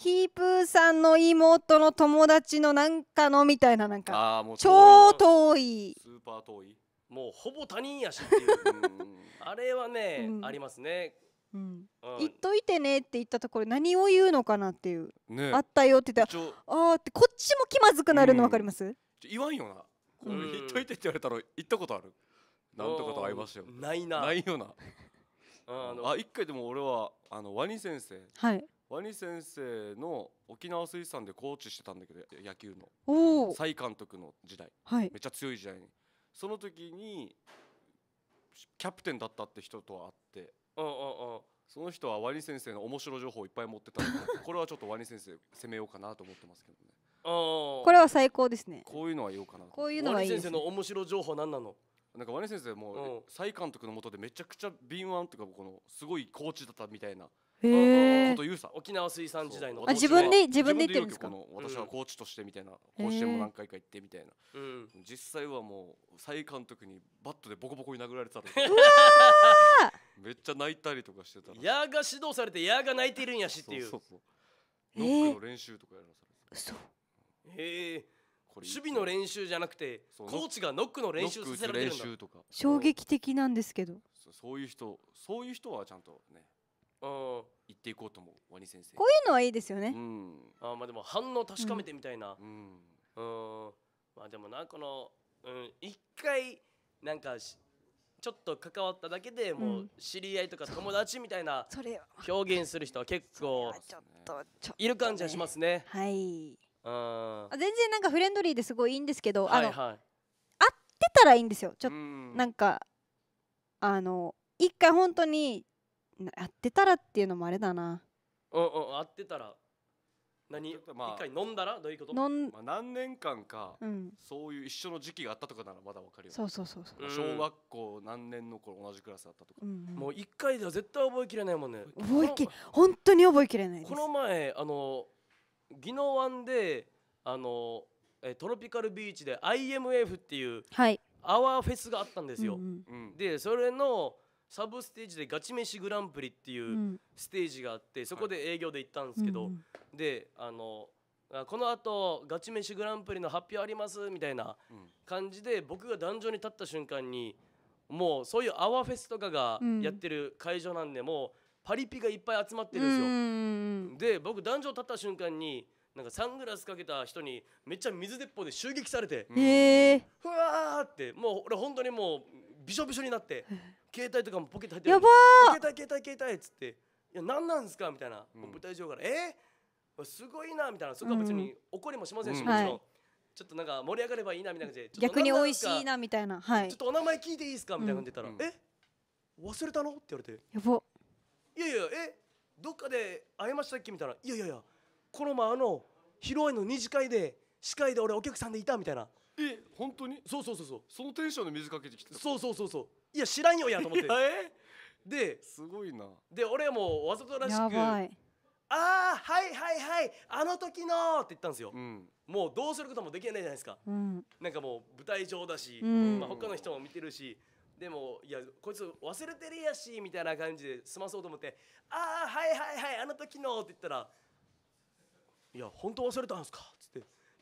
ヒープーさんの妹の友達のなんかのみたいななんかああもう超遠いスーパー遠いもうほぼ他人やしっていううんあれはね、うんありますねうんうん言っといてねって言ったところ何を言うのかなっていうねあったよって言ったらあってこっちも気まずくなるの分かります、ちょ言わんよなこれうん言っといてって言われたら言ったことあるなんてことありますよないなないよなうん ああ一回でも俺はあのワニ先生はいワニ先生の沖縄水産でコーチしてたんだけど野球の再監督の時代、はい、めっちゃ強い時代にその時にキャプテンだったって人と会ってああああその人はワニ先生の面白情報いっぱい持ってたのでこれはちょっとワニ先生攻めようかなと思ってますけどねああこれは最高ですねこういうのは言おうかなこういうのはいい、ね、ワニ先生の面白情報何なのなんかワニ先生も再監督のもとでめちゃくちゃ敏腕というかこのすごいコーチだったみたいなへえこと言うさ沖縄水産時代のあ自分で自分で言ってるんですか私はコーチとしてみたいな、甲子園も何回か行ってみたいな、実際はもう再監督にバットでボコボコに殴られてためっちゃ泣いたりとかしてた矢が指導されて矢が泣いてるんやしっていうそうそうノックの練習とかやらされてへえ守備の練習じゃなくてコーチがノックの練習させられるんだ衝撃的なんですけどそういう人そういう人はちゃんとね行っていこうと思うワニ先生こういうのはいいですよね、うん、あまあでも反応確かめてみたいなうん、うんまあでもなこのうん一回なんかちょっと関わっただけでもう知り合いとか友達みたいな表現する人は結構いる感じはしますね。はい。あ全然なんかフレンドリーですごいいいんですけど、はいはい、あの、ってたらいいんですよ。ちょっとなんかあの一回本当にやってたらっていうのもあれだなうんうんあってたら何、まあ、一回飲んだらどういうことん、まあ、何年間か、うん、そういう一緒の時期があったとかならまだわかるよ、ね、そうそうそうそう小学校何年の頃同じクラスだったとか、うんうん、もう一回では絶対覚えきれないもんね覚えき本当に覚えきれないこの前あの宜野湾であのえトロピカルビーチで IMF っていう、はい、アワーフェスがあったんですよ、うんうん、でそれのサブステージでガチ飯グランプリっていうステージがあってそこで営業で行ったんですけど、はい、であのこのあとガチ飯グランプリの発表ありますみたいな感じで僕が壇上に立った瞬間にもうそういうアワフェスとかがやってる会場なんでもうパリピがいっぱい集まってるんですよ。で僕壇上立った瞬間になんかサングラスかけた人にめっちゃ水鉄砲で襲撃されて、えー、ふわーってもう俺本当にもうびしょびしょになって 携帯とかもポケット入ってやば携帯携帯携帯っつって「いや何なんですか?」みたいな、うん、舞台上から「えー、すごいな」みたいなそこは別に怒りもしませんし、もちろん。はいちょっとなんか盛り上がればいいなみたいな感じで逆に美味しいなみたいな、はい、ちょっとお名前聞いていいですかみたいな感じで言ったら、うん、え忘れたのって言われてやばいやいやえどっかで会いましたっけみたいないやいやいやこの前あの披露宴の二次会で司会で俺お客さんでいたみたいなえ本当にそうそうそうそうそのテンションで水かけてきてそうそうそうそういや知らんよやと思って えですごいなで俺はもうわざとらしくああはいはいはいあの時のって言ったんですよ、うん、もうどうすることもできないじゃないですか、うん、なんかもう舞台上だし、うん、まあ、他の人も見てるしでもいやこいつ忘れてるやしみたいな感じで済まそうと思って「ああはいはいはいあの時の」って言ったら「いや本当忘れたんですか?」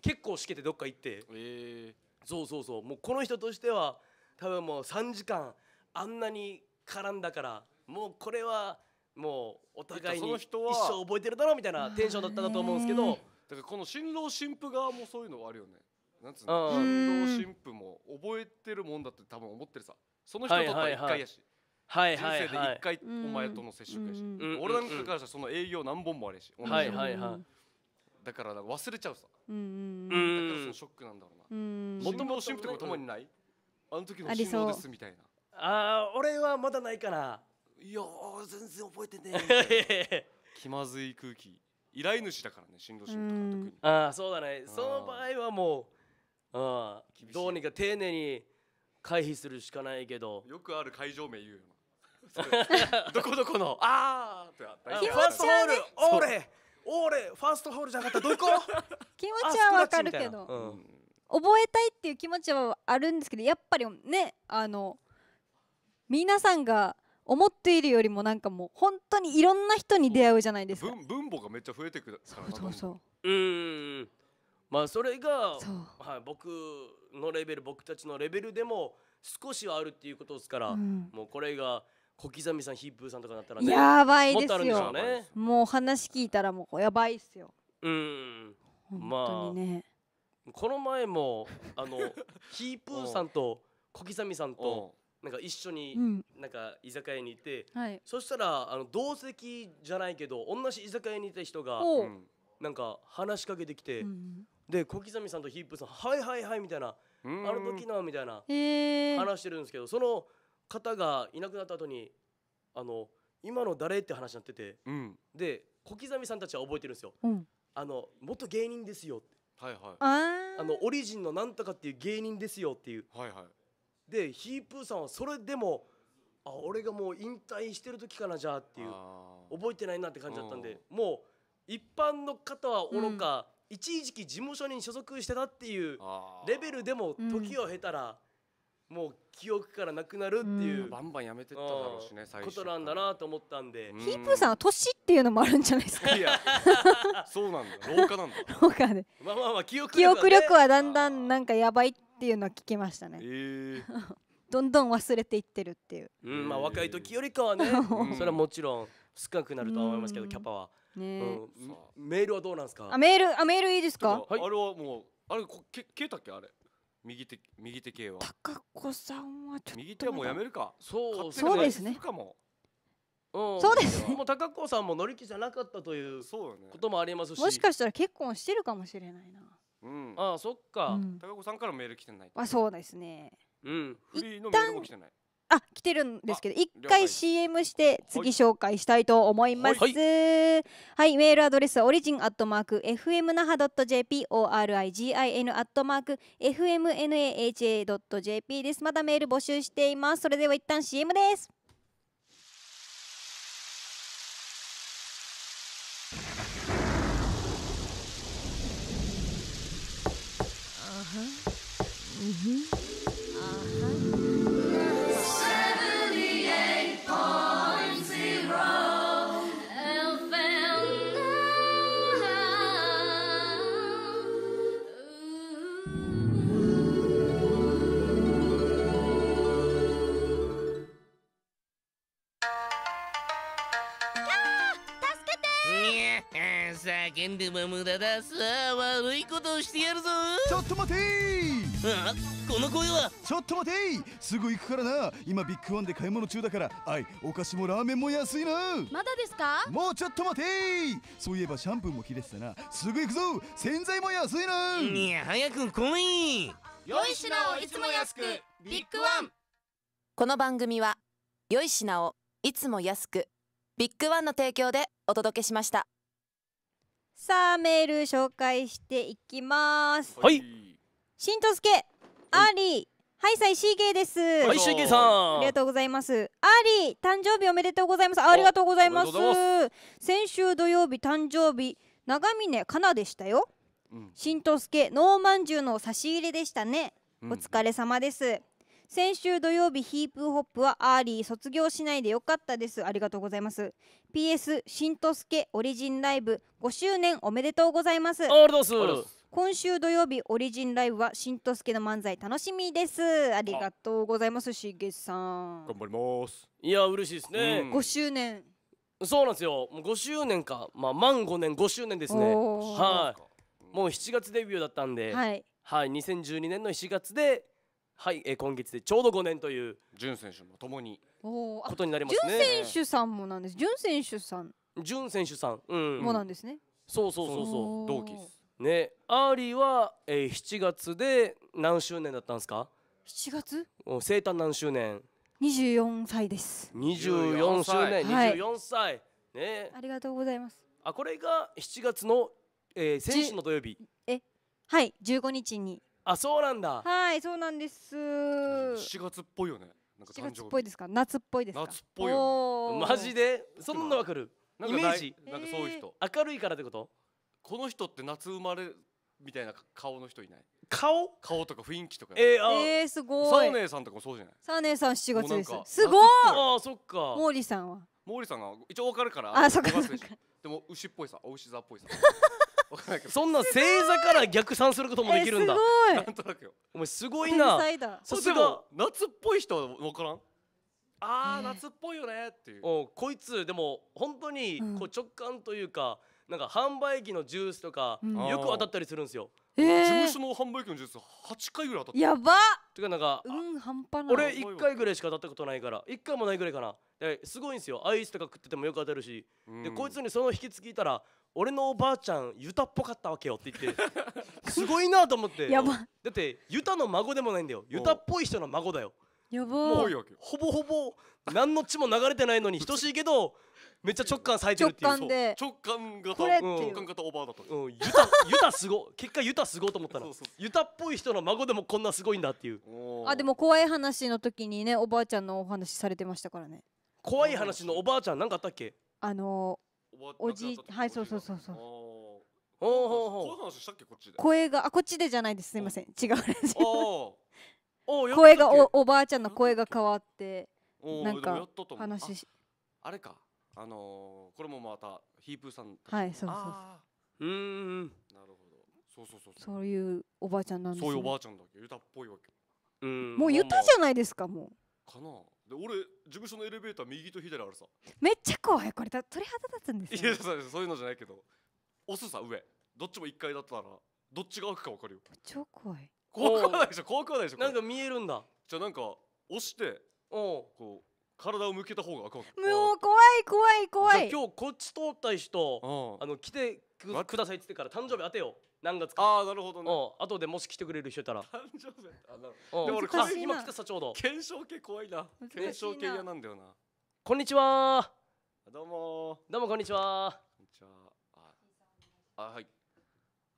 結構しけてどっか行って、えー、そうそうそうもうこの人としては多分もう3時間あんなに絡んだからもうこれはもうお互いに一生覚えてるだろうみたいなテンションだったんだと思うんですけど、だからこの新郎新婦側もそういうのはあるよねなんつうの新郎新婦も覚えてるもんだって多分思ってるさその人とったら1回やし、はいはいはい、人生で1回お前との接触やし、俺なんかからしたらその営業何本もあるし、はいはいはい、だから忘れちゃうさうんだかショックなんだろうなもともと神父とかたまにないあの時の信号ですみたいなああ俺はまだないからいや全然覚えてね 気まずい空気依頼主だからね新郎新婦とかああそうだねその場合はもうああどうにか丁寧に回避するしかないけどよくある会場名言うよな どこどこのああってあったファーストール俺ファーストホールじゃなかったどこ 気持ちはわかるけど、うん、覚えたいっていう気持ちはあるんですけどやっぱりねあの皆さんが思っているよりもなんかもう本当にいろんな人に出会うじゃないですか分母がめっちゃ増えてくるそうそうそううんまあそれがはい、僕のレベル僕たちのレベルでも少しはあるっていうことですから、うん、もうこれが小刻みさんヒップーさんとかなったら、ね、やばいですよ、ね、もう話聞いたらもうやばいっすようん本当にね、まあ、この前もあの ヒープーさんと小刻みさんとなんか一緒になんか居酒屋にいて、うん、そしたらあの同席じゃないけど同じ居酒屋にいた人がなんか話しかけてきて、うん、で小刻みさんとヒープーさん「はいはいはい」みたいな「あの時の」みたいな話してるんですけどその方がいなくなった後にあの今の誰って話になってて、うん、で小刻みさんたちは覚えてるんですよ、うん、あの元芸人ですよはいはいあのオリジンのなんとかっていう芸人ですよっていうはいはいでヒープーさんはそれでもあ俺がもう引退してる時かなじゃあっていう覚えてないなって感じだったんで、もう一般の方はおろか、一時期事務所に所属してたっていうレベルでも時を経たら、もう記憶からなくなるっていう、バンバンやめてっただろうしね最ことなんだなと思ったんで、ヒープーさんは年っていうのもあるんじゃないですかいや そうなんだ老化なんだ老化でまあまあまあ記憶記憶力はだんだんなんかやばいっていうのは聞きましたね どんどん忘れていってるっていううんまあ若い時よりかはね、それはもちろん少なくなると思いますけどキャパは、うねん、メールはどうなんですかあメールあメールいいですかあれはもうあれけ消えたっけあれ右手右手系は高子さんはちょっと右手はもうやめるかそうそうですねかもうそうですね。もう高子さんも乗り気じゃなかったということもありますし、もしかしたら結婚してるかもしれないな。うん。ああ、そっか、高子さんからメール来てない。あ、そうですね。うん。一旦あ来てるんですけど一回 CM して次紹介したいと思います、はい、はい、メールアドレスはオリジンアットマーク FM 那覇 .jp origin アットマーク FMNAHA.jp ですまだメール募集していますそれでは一旦 CM ですあは、うん死んでも無駄ださあ悪いことをしてやるぞちょっと待てあこの声はちょっと待てすぐ行くからな今ビッグワンで買い物中だからあいお菓子もラーメンも安いなまだですかもうちょっと待てそういえばシャンプーも切れてたなすぐ行くぞ洗剤も安いないや早く来い良い品をいつも安くビッグワンこの番組は良い品をいつも安くビッグワンの提供でお届けしました。さあメール紹介していきますはいしんとすけアーリーはいさいシーゲーですはいシーゲーさんありがとうございますアーリー誕生日おめでとうございますありがとうございます先週土曜日誕生日長峰かなでしたよし、うんとすけノーマンジュの差し入れでしたねお疲れ様です、先週土曜日ヒープホップはアーリー卒業しないでよかったですありがとうございます PS しんとすけオリジンライブ5周年おめでとうございますオールドス今週土曜日オリジンライブはしんとすけの漫才楽しみですありがとうございますしげさん頑張りますいや嬉しいですね、うん、5周年そうなんですよもう5周年かまあ満5年5周年ですねはいもう7月デビューだったんではい、はい、2012年の7月ではい、えー、今月でちょうど5年という潤選手もともにことになりますね潤選手さんもなんです潤選手さん潤選手さん、うん、もなんですねそうそうそうそう同期ですねアーリーは、えー、7月で何周年だったんですか7月生誕何周年24歳です24周年24歳、はい、ねありがとうございますあこれが7月の、えー、先週の土曜日えはい15日にあそうなんだはいそうなんです七月っぽいよねなんか誕生月っぽいですか夏っぽいですか夏っぽいよ、ね、マジでそんなわかるイメージなんかそういう人、明るいからってことこの人って夏生まれみたいな顔の人いない顔顔とか雰囲気とかえー、あえー、すごいサーネーさんとかもそうじゃないサーネーさん七月ですすごいあそっか毛利さんは毛利さんが一応わかるからあそっかでも牛っぽいさお牛座っぽいさそんな星座から逆算することもできるんだ、なんとなくよお前すごいなさすが夏っぽい人は分からんああ、えー、夏っぽいよねっていうおこいつでも本当にこう直感というか、なんか販売機のジュースとか、うん、よく当たったりするんですよ、えー、事務所の販売機のジュース8回ぐらい当たったやばっていうかなんか、うん、半端ない俺1回ぐらいしか当たったことないから1回もないぐらいかなすごいんですよアイスとか食っててもよく当たるし、うん、でこいつにその引きつぎいたら俺のおばあちゃんユタっぽかったわけよって言って すごいなと思ってやばだってユタの孫でもないんだよユタっぽい人の孫だよやばもうほぼほぼ何の血も流れてないのに等しいけどめっちゃ直感咲いてるっていう直感で直感型直感型おばあだと、うユタユタすご結果ユタすごと思ったらユタっぽい人の孫でもこんなすごいんだっていうあでも怖い話の時にねおばあちゃんのお話されてましたからね怖い話のおばあちゃん何かあったっけあのおじはいそうそうそうそうほうほうほうこう話したっけこっちで声があこっちでじゃないですすみません違う話声がおおばあちゃんの声が変わってなんか話しあれかあのこれもまたヒープさんはいそうそううんなるほどそうそうそうそういうおばあちゃんなんです、そういうおばあちゃんだけユタっぽいわけうんもうユタじゃないですかもうかなで俺事務所のエレベーター右と左あるさめっちゃ怖いこれ鳥肌立つんですいやそうそういうのじゃないけど押すさ上どっちも1階だったらどっちが開くか分かるよ超怖い怖くはないでしょ怖くはないでしょなんか見えるんだじゃあなんか押しておうこう体を向けた方が開くもう怖い怖い怖いじゃあ今日こっち通った人ああの来てくくださいって言ってから誕生日当てよう何月かああなるほどねあと後でもし来てくれる人いたら誕生日あなるほどでも俺難今来てさちょうど検証系怖いな検証系嫌なんだよなこんにちはどうもどうもこんにちはこんにちはああはい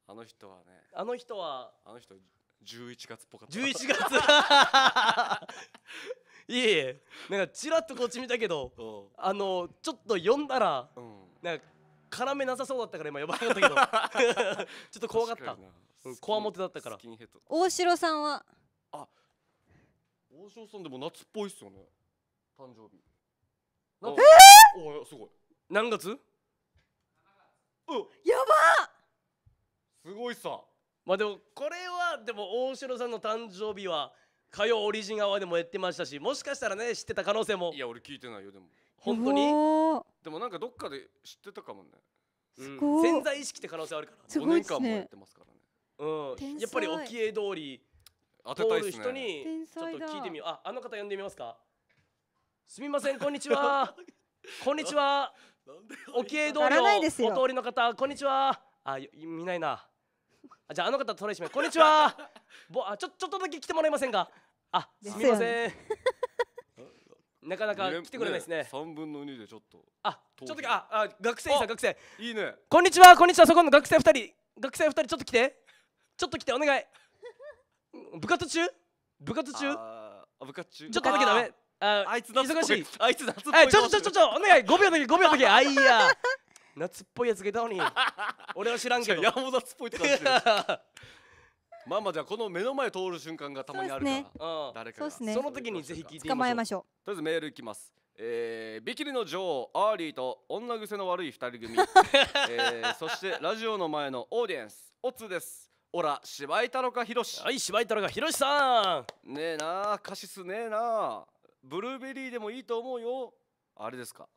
あの人はねあの人はあの人11月っぽかった11月 いえいえなんかちらっとこっち見たけどあのちょっと読んだらうんなんか絡めなさそうだったから今呼ばなかったけど ちょっと怖かったこわもてだったから大城さんはあ大城さんでも夏っぽいっすよね誕生日えっおすごい何月うやばすごいさまあでもこれはでも大城さんの誕生日は火曜オリジン側でもやってましたしもしかしたらね知ってた可能性もいや俺聞いてないよでも本当にでもなんかどっかで知ってたかもね、ごい。潜在意識って可能性あるから、ね、年間もやってますからねうんやっぱり沖江通り当い、人にちょっと聞いてみようああの方呼んでみますかすみませんこんにちは こんにちは沖江通りのお通りの方こんにちはあ見ないなあじゃああの方トライしまこんにちはぼあちょちょっとだけ来てもらえませんかあすみませんなかなか来てくれないですね三、分の二でちょっとあちょっとああ学生さん学生いいねこんにちはこんにちはそこの学生二人学生二人ちょっと来てちょっと来てお願い部活中部活中あ部活中ちょっとだけダメああいつ夏っぽい忙しいあいつ夏っぽいちょちょちょちょお願い5秒だけ5秒だけあいや夏っぽいやつがいたのに俺は知らんけど山本夏っぽいって感じ まあまあじゃあこの目の前通る瞬間がたまにあるから、ねうん誰かそうがですねその時にぜひ聞いてみ捕まえましょうとりあえずメールいきますえー、ビキニの女王アーリーと女癖の悪い二人組、えー、そしてラジオの前のオーディエンスオツですオラ芝居太郎かひろしはい芝居太郎かひろしさんねえなあカシスねえなあブルーベリーでもいいと思うよあれですか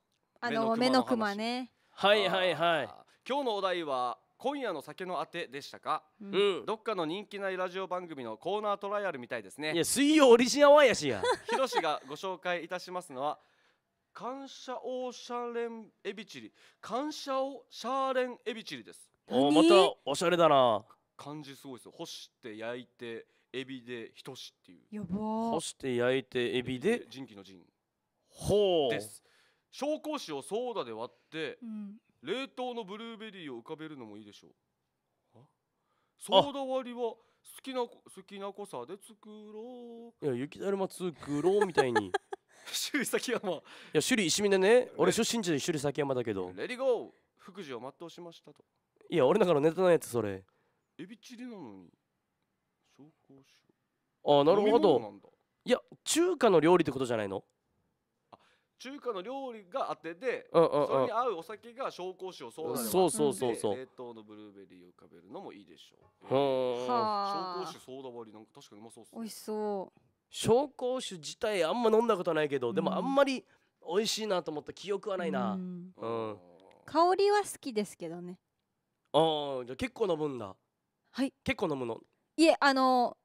あの目のクマねはいはいはい今日のお題は今夜の酒のあてでしたか、うん、どっかの人気ないラジオ番組のコーナートライアルみたいですねいや水曜オリジナルやしやひろしがご紹介いたしますのは感謝オーシャレンエビチリ感謝オシャーレンエビチリですおまたおしゃれだな感じすごいですよ干して焼いてエビでひとしっていうやば干して焼いてエビで人気の人ほうです紹興酒をソーダで割って、うん、冷凍のブルーベリーを浮かべるのもいいでしょうソーダ割りは好きな好きな濃さで作ろういや雪だるま作ろうみたいに首里崎山いや首里石見でね俺出身地で首里崎山だけどレディゴー福寿を全うしましたといや俺だからネタのやつそれエビチリなのに紹興酒ああなるほどいや中華の料理ってことじゃないの中華の料理があてで、それに合うお酒が紹興酒をそうそうそうそうそう冷凍のブルーベリーを浮かべるのもいいでしょう、紹興酒ソーダ割りなんか確かにうまそうっす、ね、美味しそう紹興酒自体あんま飲んだことないけど、でもあんまり美味しいなと思った記憶はないな、香りは好きですけどねああじゃあ結構飲むんだはい結構飲むのいえあの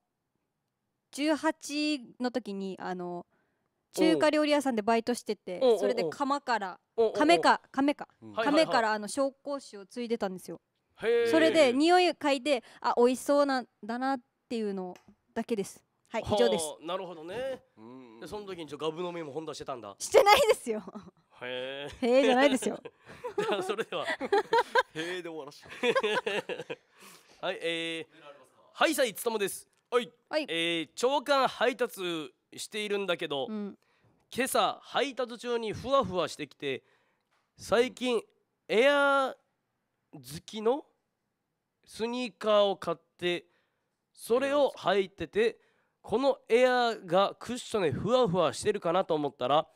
十八の時にあの中華料理屋さんでバイトしててそれで釜から亀か亀か亀からあの紹興酒をついでたんですよそれで匂い嗅いであ美味しそうなんだなっていうのだけですはい以上ですなるほどねでその時にちょガブ飲みも本出してたんだしてないですよへえへえじゃないですよ それではへえで終わらしはいえー、はいさいつともですはい、はい、えー、長官配達しているんだけど、うん、今朝配達中にふわふわしてきて最近エア好きのスニーカーを買ってそれを履いててこのエアがクッションでふわふわしてるかなと思ったら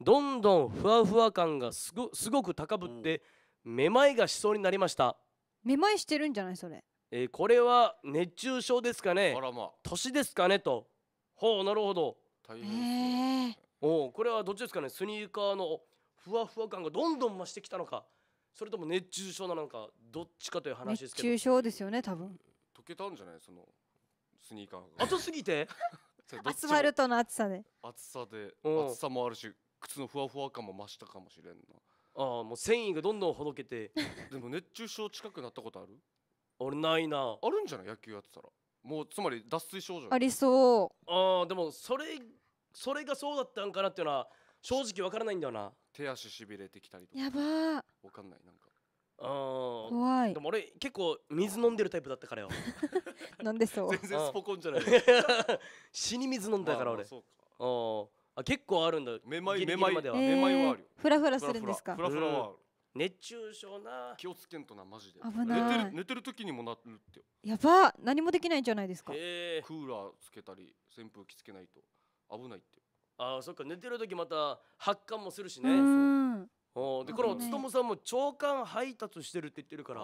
どんどんふわふわ感がすごく高ぶって、うん、めまいがしそうになりましためまいしてるんじゃないそれ、えー、これは熱中症ですかね、ま、年ですかねとほうなるほど大変です、おおこれはどっちですかねスニーカーのふわふわ感がどんどん増してきたのかそれとも熱中症なのかどっちかという話ですけど熱中症ですよね多分溶けたんじゃないそのスニーカーがすぎて アスファルトの暑さで暑さで暑さもあるし靴のふわふわ感も増したかもしれんなああもう繊維がどんどんほどけて でも熱中症近くなったことある俺ないなあるんじゃない野球やってたらもうつまり脱水症状ありそうああでもそれそれがそうだったんかなっていうのは正直わからないんだよな手足しびれてきたりとかやばわかんないなんかあー怖いでも俺結構水飲んでるタイプだったからよな んでそう全然スポコンじゃない 死に水飲んだから俺ああそうかああ結構あるんだめまいめまいまではめまいはあるよフラフラするんですかフラフラはある熱中症な気をつけんとなマジで危ない寝てる寝てる時にもなるってやば何もできないんじゃないですかクへーーラーつけたり扇風機つけないと危ないってああそっか寝てる時また発汗もするしねうんおでこのつともさんも長官配達してるって言ってるから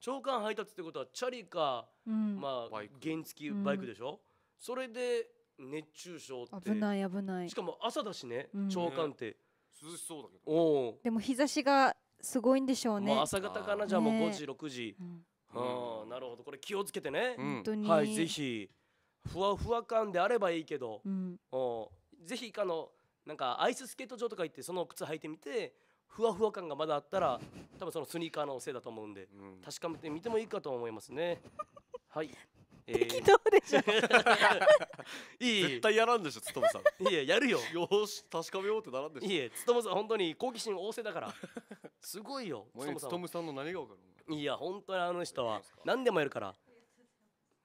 長官配達ってことはチャリか、うん、まあ原付バイクでしょ、うん、それで熱中症って危ない危ないしかも朝だしね、長官って、涼しそうだけどおでも日差しがすごいんでしょうね、朝方かなじゃあもう5時、6時、うん、あなるほどこれ気をつけてね、うん、はいぜひふわふわ感であればいいけど、うん、おぜひあのなんかアイススケート場とか行ってその靴履いてみてふわふわ感がまだあったら 多分そのスニーカーのせいだと思うんで、うん、確かめてみてもいいかと思いますね。はい、適当でしょ いい絶対やらんでしょつとむさんいややるよよし確かめようってならんでしょいえ、つとむさん本当に好奇心旺盛だからすごいよつとむさんの何がわかるいや本当にあの人は何でもやるから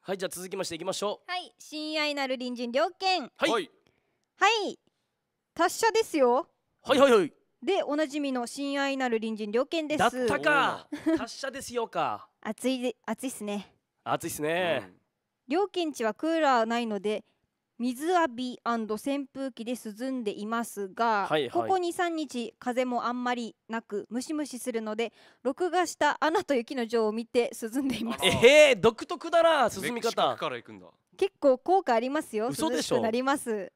はいじゃあ続きましていきましょうはい親愛なる隣人両犬はいはい、はい、達者ですよはいはいはいでおなじみの親愛なる隣人良犬ですだったか達者ですよか暑いで暑いっすね暑いっすね、う犬料地はクーラーないので水浴び扇風機で涼んでいますが、はいはい、ここ23日風もあんまりなくムシムシするので録画した「アナと雪の女王」を見て涼んでいますえー、独特だな涼み方からくんだ結構効果ありますよ涼しくなります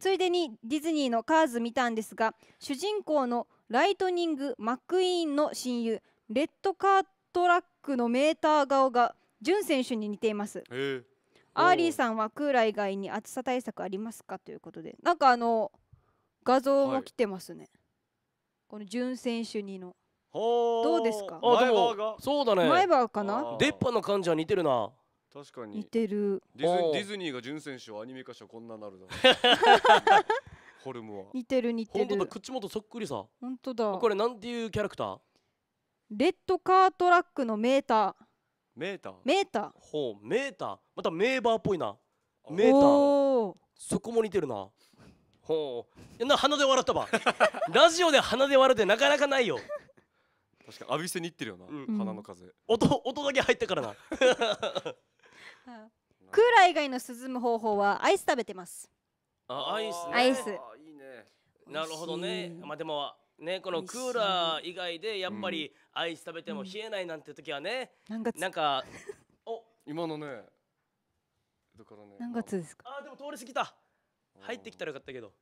ついでにディズニーの「カーズ」見たんですが主人公のライトニング・マックイーンの親友レッドカートラックのメーター顔が純選手に似ています、えーアーリーさんはクーラー以外に暑さ対策ありますかということでなんかあの画像も来てますね、はい、この準選手にのどうですかあでもそうだね前歯かな出っ歯の感じは似てるな確かに似てるディズディズニーが準選手をアニメ化したこんななるなホ ルムは似てる似てる本当だ口元そっくりさ本当だこれなんていうキャラクターレッドカートラックのメーターメーターメーターほうメーターまたメーバーっぽいなメーターそこも似てるなほうな鼻で笑ったば ラジオで鼻で笑ってなかなかないよ確かに浴びせにいってるよな、鼻の風音音だけ入ってからなク ーラー以外の涼む方法はアイス食べてますあアイスねアイスいいねなるほどねまあでもね、このクーラー以外でやっぱりアイス食べても冷えないなんて時はね、うん、なんかお今のねだからね何月ですかあでも通り過ぎた入ってきたらよかったけど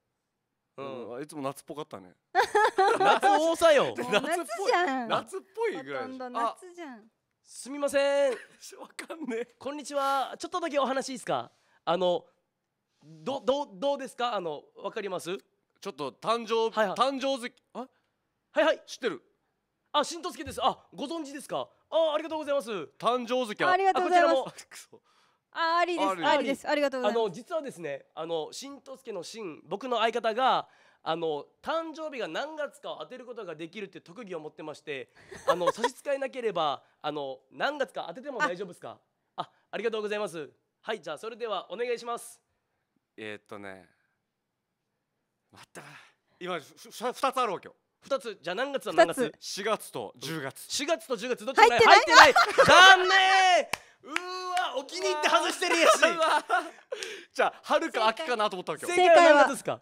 うん、うん、いつも夏っぽかったね 夏多さよ 夏っぽい夏っぽいぐらい夏じゃんすみませんわかんねこんにちはちょっとだけお話いいですかあのどどどうですかあのわかりますちょっと誕生、はいはい、誕生月あはいはい知ってるあ新藤助ですあご存知ですかあありがとうございます誕生月ありがとうございますあ ありですありですありがとうございますあの実はですねあの新藤助の新僕の相方があの誕生日が何月かを当てることができるっていう特技を持ってまして あの差し支えなければあの何月か当てても大丈夫ですかあありがとうございますはいじゃあそれではお願いしますえー、っとねまった今2つあるわけよ二つじゃあ何月は何月四月と十月四月と十月どっちも入ってない残念 うわお気に入って外してるやし じゃあ春か秋かなと思ったわけよ正解は何月ですか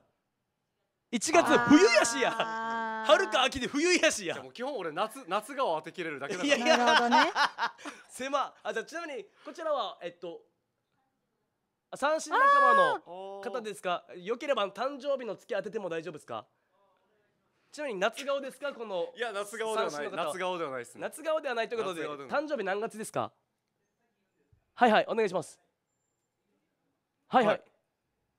一月冬やしや春か秋で冬やしやも基本俺夏夏顔当てきれるだけだからいやいやなるほどね 狭あじゃあちなみにこちらはえっと三振仲間の方ですかよければ誕生日の月当てても大丈夫ですかちなみに夏顔ですかこのいや夏顔ではない夏顔ではないです、ね、夏顔ではないということで誕生日何月ですかはいはいお願いしますはいはい、はい、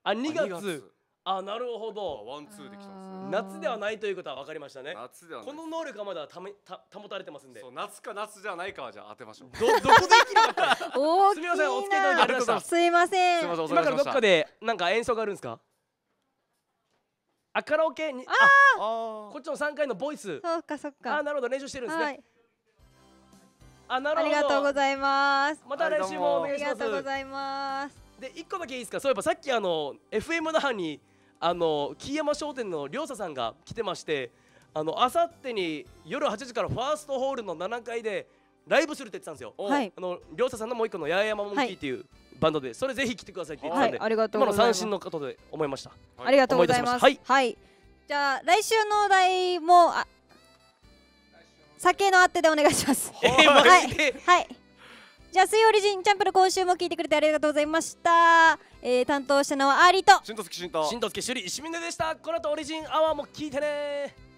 あ2月あなるほどワンツーできたんです夏ではないということは分かりましたね夏ではないこの能力はまだためた保たれてますんでそう夏か夏じゃないかはじゃあ当てましょうど どこで生きるかすみませんお付き合いいただきありがとうございましたすいませんすません今からどっかでなんか演奏があるんですかあカラオケにああこっちの三回のボイスそっかそっあなるほど練習してるんですね、はいあなるほどりがとうございますまた来週もおあ願いりしまがとうございますで一個だけいいですかそういえばさっきあの FM 那覇にあの木山商店の涼佐さんが来てましてあの明後日に夜8時からファーストホールの7階でライブするって言ってたんですよ、はい、あの涼佐さんのもう一個の八重山モンキーっていう、バンドでそれぜひ来てくださいって言ってたんで、はい、ありがとうご今の三振のことで思いました、はい、ありがとうございますはい、はい、じゃあ来週のお題もあ酒のあってでお願いしますえー、はい、はい、じゃあ 水曜日人チャンプル今週も聞いてくれてありがとうございましたえー、担当したのはアーリーとしんとすけしんとしんとすけしゅりしでしたこの後オリジンアワーも聞いてね